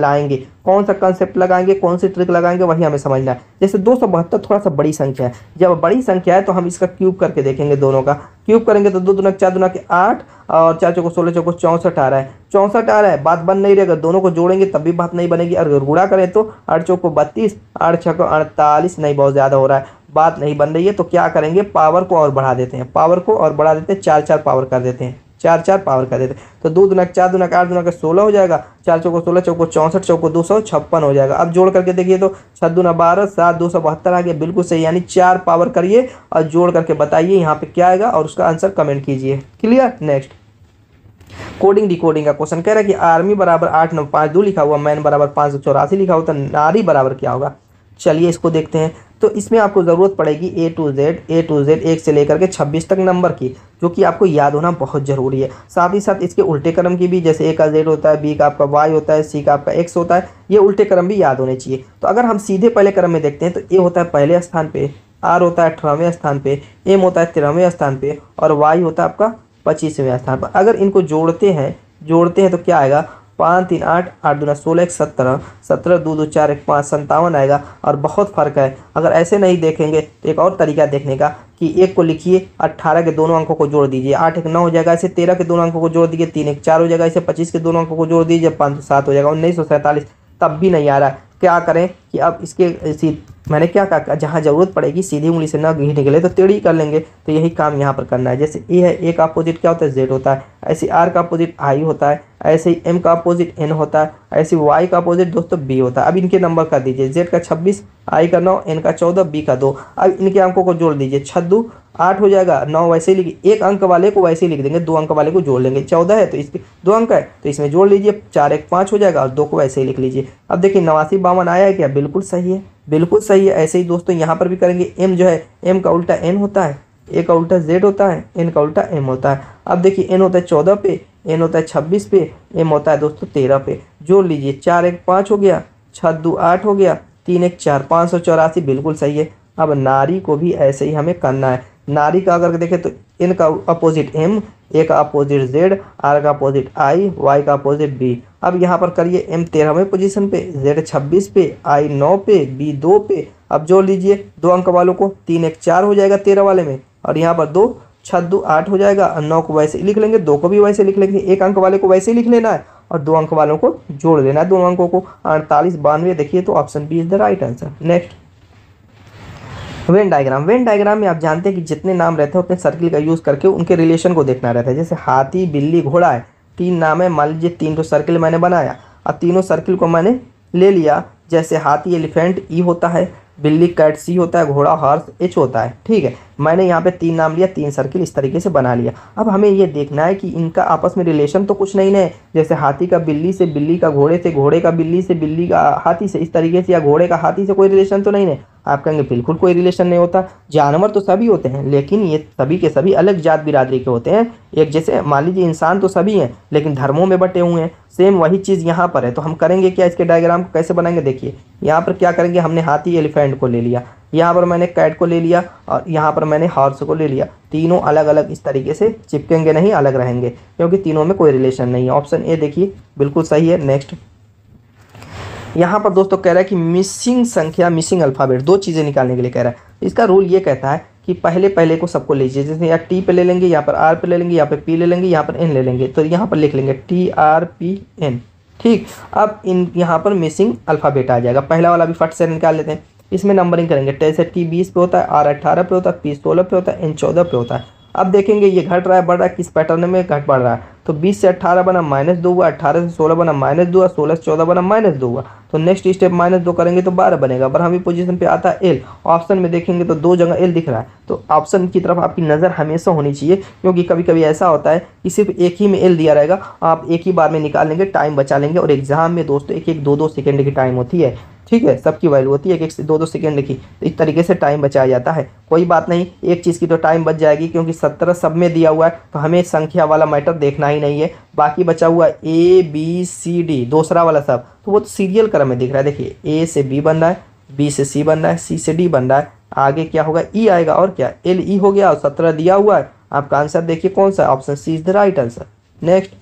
लाएंगे कौन सा कंसेप्ट लगाएंगे कौन सी ट्रिक लगाएंगे वही हमें समझना है जैसे दो थोड़ा सा बड़ी संख्या है जब बड़ी संख्या है तो हम इसका क्यूब करके देखेंगे दोनों का क्यूब करेंगे तो दो दुनक चार दुना के आठ और चार चौको सोलह चौको चौंसठ आ रहा है चौंसठ आ रहा है बात बन नहीं रहेगा दोनों को जोड़ेंगे तब भी बात नहीं बनेगी अगर गुड़ा करें तो आठ चौको बत्तीस आठ छः को अड़तालीस नहीं बहुत ज़्यादा हो रहा है बात नहीं बन रही है तो क्या करेंगे पावर को और बढ़ा देते हैं पावर को और बढ़ा देते हैं चार चार पावर कर देते हैं चार चार पावर कर देते तो दो दुनक चार दुनक आठ दुनक सोलह हो जाएगा चार चौको सोलह चौको चौंसठ चौको दो सौ छप्पन हो जाएगा अब जोड़ करके देखिए तो छत दुना बारह सात दो सौ बहत्तर आ गया बिल्कुल सही यानी चार पावर करिए और जोड़ करके बताइए यहाँ पे क्या आएगा और उसका आंसर कमेंट कीजिए क्लियर नेक्स्ट कोडिंग डिकोडिंग का क्वेश्चन कह रहा है कि आर्मी बराबर आठ नौ पाँच दो लिखा हुआ मैन बराबर पाँच सौ चौरासी लिखा हुआ तो नारी बराबर क्या होगा चलिए इसको देखते हैं तो इसमें आपको ज़रूरत पड़ेगी A to Z A to Z एक से लेकर के छब्बीस तक नंबर की जो कि आपको याद होना बहुत ज़रूरी है साथ ही साथ इसके उल्टे क्रम की भी जैसे ए का जेड होता है बी का आपका वाई होता है सी का आपका एक्स होता है ये उल्टे क्रम भी याद होने चाहिए तो अगर हम सीधे पहले क्रम में देखते हैं तो ए होता है पहले स्थान पर आर होता है अठारहवें स्थान पर एम होता है तेरहवें स्थान पर और वाई होता है आपका पच्चीसवें स्थान पर अगर इनको जोड़ते हैं जोड़ते हैं तो क्या आएगा पाँच तीन आठ आठ नौ सोलह एक सत्रह सत्रह दो दो चार एक पाँच सत्तावन आएगा और बहुत फ़र्क है अगर ऐसे नहीं देखेंगे तो एक और तरीका देखने का कि एक को लिखिए अट्ठारह के दोनों अंकों को जोड़ दीजिए आठ एक नौ हो जाएगा ऐसे तेरह के दोनों अंकों को जोड़ दीजिए तीन एक चार हो जाएगा ऐसे पच्चीस के दोनों अंकों को जोड़ दीजिए पाँच सौ सात हो जाएगा उन्नीस सौ सैंतालीस तब भी नहीं आ रहा है क्या करें कि अब इसके मैंने क्या कहा जहाँ ज़रूरत पड़ेगी सीधी उंगली से ना घी निकले तो टेढ़ी कर लेंगे तो यही काम यहाँ पर करना है जैसे ए है ए का अपोजिट क्या होता है जेड होता है ऐसे आर का अपोजिट आई होता है ऐसे ही एम का अपोजिट एन होता है ऐसे वाई का अपोजिट दोस्तों बी होता है अब इनके नंबर कर दीजिए जेड का छब्बीस आई का नौ एन का चौदह बी का दो अब इनके अंकों को जोड़ दीजिए छद्दू आठ हो जाएगा नौ वैसे ही लिखिए एक अंक वाले को वैसे ही लिख देंगे दो अंक वाले को जोड़ लेंगे चौदह है तो इसके दो अंक है तो इसमें जोड़ लीजिए चार एक पाँच हो जाएगा और दो को वैसे ही लिख लीजिए अब देखिए नवासी बावन आया है क्या अब बिल्कुल सही है बिल्कुल सही है ऐसे ही दोस्तों यहाँ पर भी करेंगे एम जो है एम का उल्टा एन होता है ए का उल्टा जेड होता है एन का उल्टा एम होता है अब देखिए एन होता है चौदह पे एन होता है छब्बीस पे एम होता है दोस्तों तेरह पे जोड़ लीजिए चार एक पाँच हो गया छत दो आठ हो गया तीन एक चार पाँच सौ चौरासी बिल्कुल सही है अब नारी को भी ऐसे ही हमें करना है नारी का अगर देखें तो इन का अपोजिट एम ए का अपोजिट जेड आर का अपोजिट आई वाई का अपोजिट बी अब यहाँ पर करिए एम तेरहवें पोजीशन पे जेड छब्बीस पे आई नौ पे बी दो पे अब जोड़ लीजिए दो अंक वालों को तीन एक चार हो जाएगा तेरह वाले में और यहाँ पर दो छत दो आठ हो जाएगा और नौ को वैसे लिख लेंगे दो को भी वैसे लिख लेंगे एक अंक वाले को वैसे लिख लेना है और दो अंक वालों को जोड़ लेना है दो अंकों को अड़तालीस बानवे देखिए तो option B is the right answer next Venn diagram Venn diagram में आप जानते हैं कि जितने नाम रहते हैं उतने सर्किल का यूज़ करके उनके रिलेशन को देखना रहता है जैसे हाथी बिल्ली घोड़ा है तीन नाम है मान लीजिए तीन तो सर्किल मैंने बनाया और तीनों सर्किल को मैंने ले लिया जैसे हाथी एलिफेंट ई e होता है बिल्ली कैट सी होता है घोड़ा हॉर्स एच होता है ठीक है मैंने यहाँ पे तीन नाम लिया तीन सर्किल इस तरीके से बना लिया अब हमें ये देखना है कि इनका आपस में रिलेशन तो कुछ नहीं है जैसे हाथी का बिल्ली से बिल्ली का घोड़े से घोड़े का बिल्ली से बिल्ली का हाथी से इस तरीके से या घोड़े का हाथी से कोई रिलेशन तो नहीं है आप कहेंगे बिल्कुल कोई रिलेशन नहीं होता जानवर तो सभी होते हैं लेकिन ये सभी के सभी अलग जात बिरादरी के होते हैं एक जैसे मान लीजिए इंसान तो सभी हैं लेकिन धर्मों में बटे हुए हैं सेम वही चीज़ यहाँ पर है तो हम करेंगे क्या इसके डायग्राम को कैसे बनाएंगे देखिए यहाँ पर क्या करेंगे हमने हाथी एलिफेंट को ले लिया यहाँ पर मैंने कैट को ले लिया और यहाँ पर मैंने हॉर्स को ले लिया तीनों अलग अलग इस तरीके से चिपकेंगे नहीं अलग रहेंगे क्योंकि तीनों में कोई रिलेशन नहीं है ऑप्शन ए देखिए बिल्कुल सही है नेक्स्ट यहाँ पर दोस्तों कह रहा है कि मिसिंग संख्या मिसिंग अल्फ़ाबेट दो चीज़ें निकालने के लिए कह रहा है इसका रूल ये कहता है कि पहले पहले को सबको लीजिए जैसे यहाँ टी पे ले लेंगे यहाँ पर आर पे ले लेंगे यहाँ पे पी ले लेंगे यहाँ पर एन ले लेंगे तो यहाँ पर लिख लेंगे टी आर पी एन ठीक अब इन यहाँ पर मिसिंग अल्फ़ाबेट आ जाएगा पहला वाला भी फट से निकाल लेते हैं इसमें नंबरिंग करेंगे तिरसठ की बीस पे होता है आर अट्ठारह पे होता है पी सोलह पे होता है एन चौदह पे होता है अब देखेंगे ये घट रहा है बढ़ रहा है किस पैटर्न में घट बढ़ रहा है तो बीस से अट्ठारह बना माइनस दो हुआ अट्ठारह से सोलह बना माइनस दो हुआ सोलह से चौदह बना माइनस दो हुआ तो नेक्स्ट स्टेप माइनस दो करेंगे तो बारह बनेगा बारहवीं पोजीशन पे आता है एल ऑप्शन में देखेंगे तो दो जगह एल दिख रहा है तो ऑप्शन की तरफ आपकी नज़र हमेशा होनी चाहिए क्योंकि कभी कभी ऐसा होता है कि सिर्फ एक ही में एल दिया रहेगा आप एक ही बार में निकाल लेंगे टाइम बचा लेंगे और एग्जाम में दोस्तों एक एक दो दो सेकेंड की टाइम होती है ठीक है सबकी वैल्यू होती है एक एक से दो दो सेकेंड लिखी तो इस तरीके से टाइम बचाया जाता है कोई बात नहीं एक चीज़ की तो टाइम बच जाएगी क्योंकि सत्रह सब में दिया हुआ है तो हमें संख्या वाला मैटर देखना ही नहीं है बाकी बचा हुआ ए बी सी डी दूसरा वाला सब तो वो तो सीरियल क्रम में दिख रहा है देखिए ए से बी बन रहा है बी से सी बन रहा है सी से डी बन रहा है आगे क्या होगा ई e आएगा और क्या एल ई e हो गया और सत्रह दिया हुआ है आपका आंसर देखिए कौन सा option C is the right answer next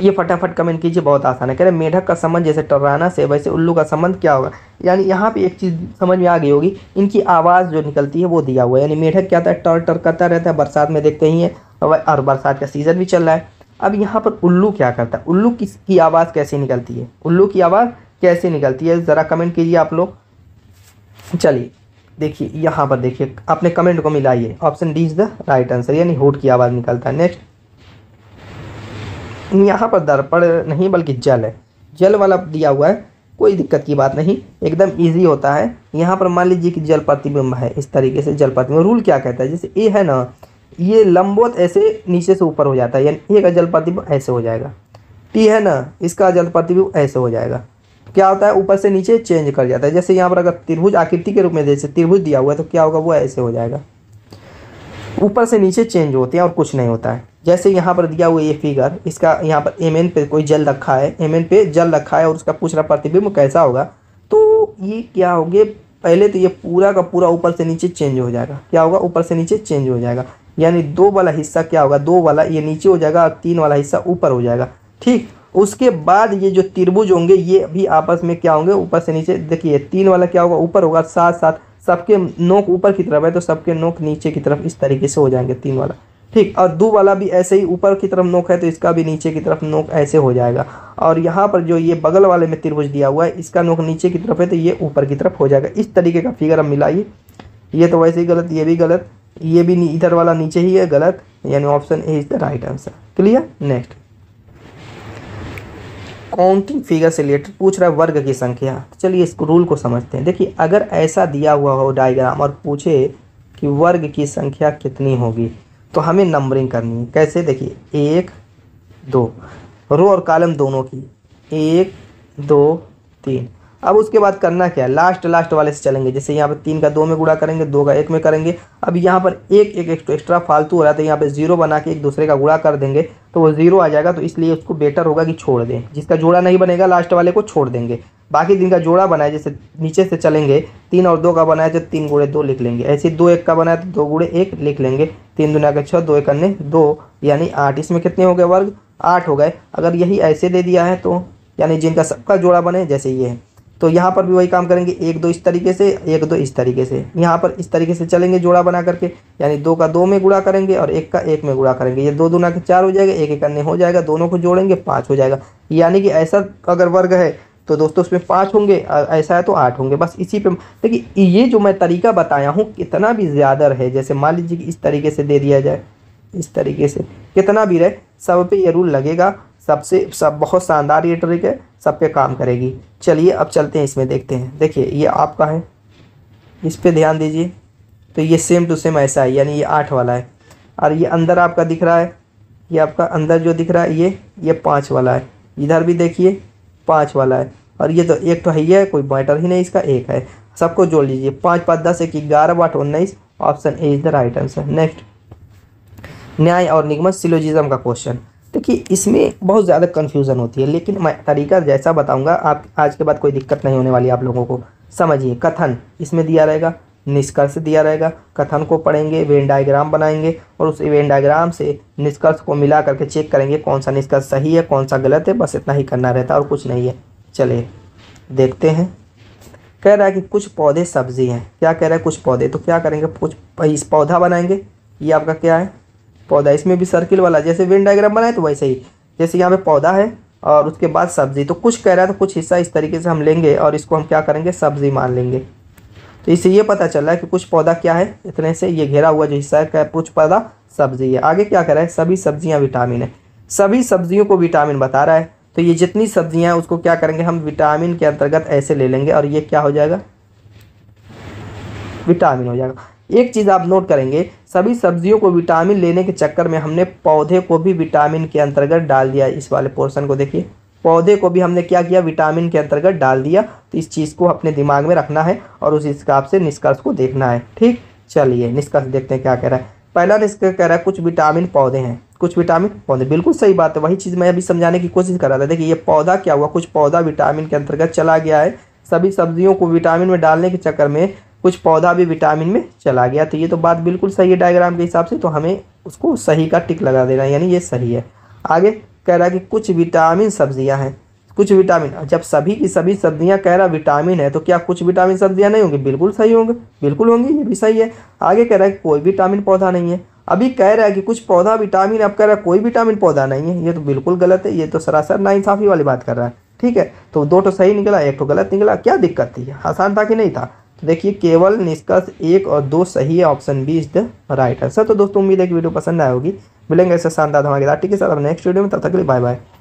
ये फटाफट कमेंट कीजिए बहुत आसान है कह रहे मेढक का संबंध जैसे टर्राना से वैसे उल्लू का संबंध क्या होगा यानी यहाँ पे एक चीज़ समझ में आ गई होगी इनकी आवाज़ जो निकलती है वो दिया हुआ है यानी मेढक क्या था है टर टर करता रहता है बरसात में देखते ही है और बरसात का सीज़न भी चल रहा है अब यहाँ पर उल्लू क्या करता है उल्लू की आवाज़ कैसे निकलती है उल्लू की आवाज़ कैसे निकलती है ज़रा कमेंट कीजिए आप लोग चलिए देखिए यहाँ पर देखिए अपने कमेंट को मिलाइए option D is the right answer यानी होट की आवाज़ निकलता है नेक्स्ट यहाँ पर दर्पण नहीं बल्कि जल है जल वाला दिया हुआ है कोई दिक्कत की बात नहीं एकदम इजी होता है यहाँ पर मान लीजिए कि जल प्रतिबिंब है इस तरीके से जल प्रतिबिंब रूल क्या कहता है जैसे ए है ना ये लंबोत ऐसे नीचे से ऊपर हो जाता है यानी ए का जल प्रतिबिंब ऐसे हो जाएगा टी है ना इसका जल प्रतिबिंब ऐसे हो जाएगा क्या होता है ऊपर से नीचे चेंज कर जाता है जैसे यहाँ पर अगर त्रिभुज आकृति के रूप में जैसे त्रिभुज दिया हुआ है तो क्या होगा वो ऐसे हो जाएगा ऊपर से नीचे चेंज होते हैं और कुछ नहीं होता है जैसे यहाँ पर दिया हुआ ये फिगर इसका यहाँ पर एम पे कोई जल रखा है एम पे जल रखा है और उसका पूछ रहा प्रतिबिंब कैसा होगा तो ये क्या होंगे पहले तो ये पूरा का पूरा ऊपर से नीचे चेंज हो जाएगा क्या होगा ऊपर से नीचे चेंज हो जाएगा यानी दो वाला हिस्सा क्या होगा दो वाला ये नीचे हो जाएगा और तीन वाला हिस्सा ऊपर हो जाएगा ठीक उसके बाद ये जो त्रिभुज होंगे ये भी आपस में क्या होंगे ऊपर से नीचे देखिए तीन वाला क्या होगा ऊपर होगा साथ साथ सबके नोक ऊपर की तरफ है तो सबके नोक नीचे की तरफ इस तरीके से हो जाएंगे तीन वाला ठीक और दो वाला भी ऐसे ही ऊपर की तरफ नोक है तो इसका भी नीचे की तरफ नोक ऐसे हो जाएगा और यहाँ पर जो ये बगल वाले में त्रिभुज दिया हुआ है इसका नोक नीचे की तरफ है तो ये ऊपर की तरफ हो जाएगा इस तरीके का फिगर हम मिलाइए ये तो वैसे ही गलत ये भी गलत ये भी इधर वाला नीचे ही है गलत यानी option A is the right answer clear next counting figure से रिलेटेड पूछ रहा है वर्ग की संख्या तो चलिए इस रूल को समझते हैं देखिए अगर ऐसा दिया हुआ हो डायग्राम और पूछे कि वर्ग की संख्या कितनी होगी तो हमें नंबरिंग करनी है कैसे देखिए एक दो रो और कॉलम दोनों की एक दो तीन अब उसके बाद करना क्या है लास्ट लास्ट वाले से चलेंगे जैसे यहाँ पर तीन का दो में गुड़ा करेंगे दो का एक में करेंगे अब यहाँ पर एक एक एक्स्ट्रा फालतू हो रहा था तो यहाँ पे जीरो बना के एक दूसरे का गुड़ा कर देंगे तो वो जीरो आ जाएगा तो इसलिए उसको बेटर होगा कि छोड़ दें जिसका जोड़ा नहीं बनेगा लास्ट वाले को छोड़ देंगे बाकी दिन का जोड़ा बनाए जैसे नीचे से चलेंगे तीन और दो का बनाए तो तीन गुड़े दो लिख लेंगे ऐसे दो एक का बनाए तो दो गुड़े एक लिख लेंगे तीन दुनिया का छः दो एक अन्य दो यानी आठ इसमें कितने हो गए वर्ग आठ हो गए अगर यही ऐसे दे दिया है तो यानी जिनका सबका जोड़ा बने जैसे ये है तो यहाँ पर भी वही काम करेंगे एक दो इस तरीके से एक दो इस तरीके से यहाँ पर इस तरीके से चलेंगे जोड़ा बना करके यानी दो का दो में गुड़ा करेंगे और एक का एक में गुड़ा करेंगे ये दो दुना के चार हो जाएगा एक एक अन्य हो जाएगा दोनों को जोड़ेंगे पाँच हो जाएगा यानी कि ऐसा अगर वर्ग है तो दोस्तों उसमें पाँच होंगे ऐसा है तो आठ होंगे बस इसी पे देखिए ये जो मैं तरीका बताया हूँ कितना भी ज़्यादा रहे जैसे मान लीजिए कि इस तरीके से दे दिया जाए इस तरीके से कितना भी रहे सब पे ये रूल लगेगा सबसे सब बहुत शानदार ये ट्रिक है सब पे काम करेगी चलिए अब चलते हैं इसमें देखते हैं देखिए ये आपका है इस पर ध्यान दीजिए तो ये सेम टू सेम ऐसा है यानी ये आठ वाला है और ये अंदर आपका दिख रहा है ये आपका अंदर जो दिख रहा है ये ये पाँच वाला है इधर भी देखिए पाँच वाला है और ये तो एक तो है ही है कोई मैटर ही नहीं इसका एक है सबको जोड़ लीजिए पाँच पाँच दस एक ग्यारह आठ उन्नीस option A is the right answer next न्याय और निगम सिलोजिज्म का क्वेश्चन देखिए इसमें बहुत ज़्यादा कन्फ्यूज़न होती है लेकिन मैं तरीका जैसा बताऊँगा आप आज के बाद कोई दिक्कत नहीं होने वाली आप लोगों को समझिए कथन इसमें दिया रहेगा निष्कर्ष दिया रहेगा कथन को पढ़ेंगे वेन डायग्राम बनाएंगे और उस वेन डायग्राम से निष्कर्ष को मिला करके चेक करेंगे कौन सा निष्कर्ष सही है कौन सा गलत है बस इतना ही करना रहता है और कुछ नहीं है चले देखते हैं कह रहा है कि कुछ पौधे सब्जी हैं क्या कह रहा है कुछ पौधे तो क्या करेंगे कुछ इस पौधा बनाएंगे ये आपका क्या है पौधा इसमें भी सर्किल वाला जैसे वेन डायग्राम बनाए तो वैसे ही जैसे यहाँ पे पौधा है और उसके बाद सब्जी तो कुछ कह रहा है तो कुछ हिस्सा इस तरीके से हम लेंगे और इसको हम क्या करेंगे सब्जी मान लेंगे तो इससे ये पता चल रहा है कि कुछ पौधा क्या है इतने से ये घेरा हुआ जो हिस्सा है कुछ पौधा सब्जी है आगे क्या कह रहा है सभी सब्जियाँ विटामिन है सभी सब्जियों को विटामिन बता रहा है तो ये जितनी सब्जियाँ हैं उसको क्या करेंगे हम विटामिन के अंतर्गत ऐसे ले लेंगे और ये क्या हो जाएगा विटामिन हो जाएगा एक चीज़ आप नोट करेंगे सभी सब्जियों को विटामिन लेने के चक्कर में हमने पौधे को भी विटामिन के अंतर्गत डाल दिया इस वाले पोर्शन को देखिए पौधे को भी हमने क्या किया विटामिन के अंतर्गत डाल दिया तो इस चीज़ को अपने दिमाग में रखना है और उस हिसाब से निष्कर्ष को देखना है ठीक चलिए निष्कर्ष देखते हैं क्या कह रहा है पहला निष्कर्ष कह रहा है कुछ विटामिन पौधे हैं कुछ विटामिन पौधे बिल्कुल सही बात है वही चीज़ मैं अभी समझाने की कोशिश कर रहा था देखिए ये पौधा क्या हुआ कुछ पौधा विटामिन के अंतर्गत चला गया है सभी सब्जियों को विटामिन में डालने के चक्कर में कुछ पौधा भी विटामिन में चला गया तो ये तो बात बिल्कुल सही है डायग्राम के हिसाब से तो हमें उसको सही का टिक लगा देना है यानी ये सही है आगे कह रहा है कि कुछ विटामिन सब्जियां हैं कुछ विटामिन जब सभी की सभी सब्जियां कह रहा विटामिन है तो क्या कुछ विटामिन सब्जियां नहीं होंगी बिल्कुल सही होंगे बिल्कुल होंगी ये भी सही है आगे कह रहा है कोई विटामिन पौधा नहीं है अभी कह रहा है कि कुछ पौधा विटामिन अब कह रहा है कोई विटामिन पौधा नहीं है ये तो बिल्कुल गलत है ये तो सरासर नाइंसाफ़ी वाली बात कर रहा है ठीक है तो दो तो सही निकला एक तो गलत निकला क्या दिक्कत थी आसान था कि नहीं था तो देखिए केवल निष्कर्ष एक और दो सही है option B is the right answer तो दोस्तों उम्मीद है कि वीडियो पसंद आएगी मिलेंगे ऐसे शानदार हमारे साथ ठीक है सर अब नेक्स्ट वीडियो में तब तक के लिए बाय बाय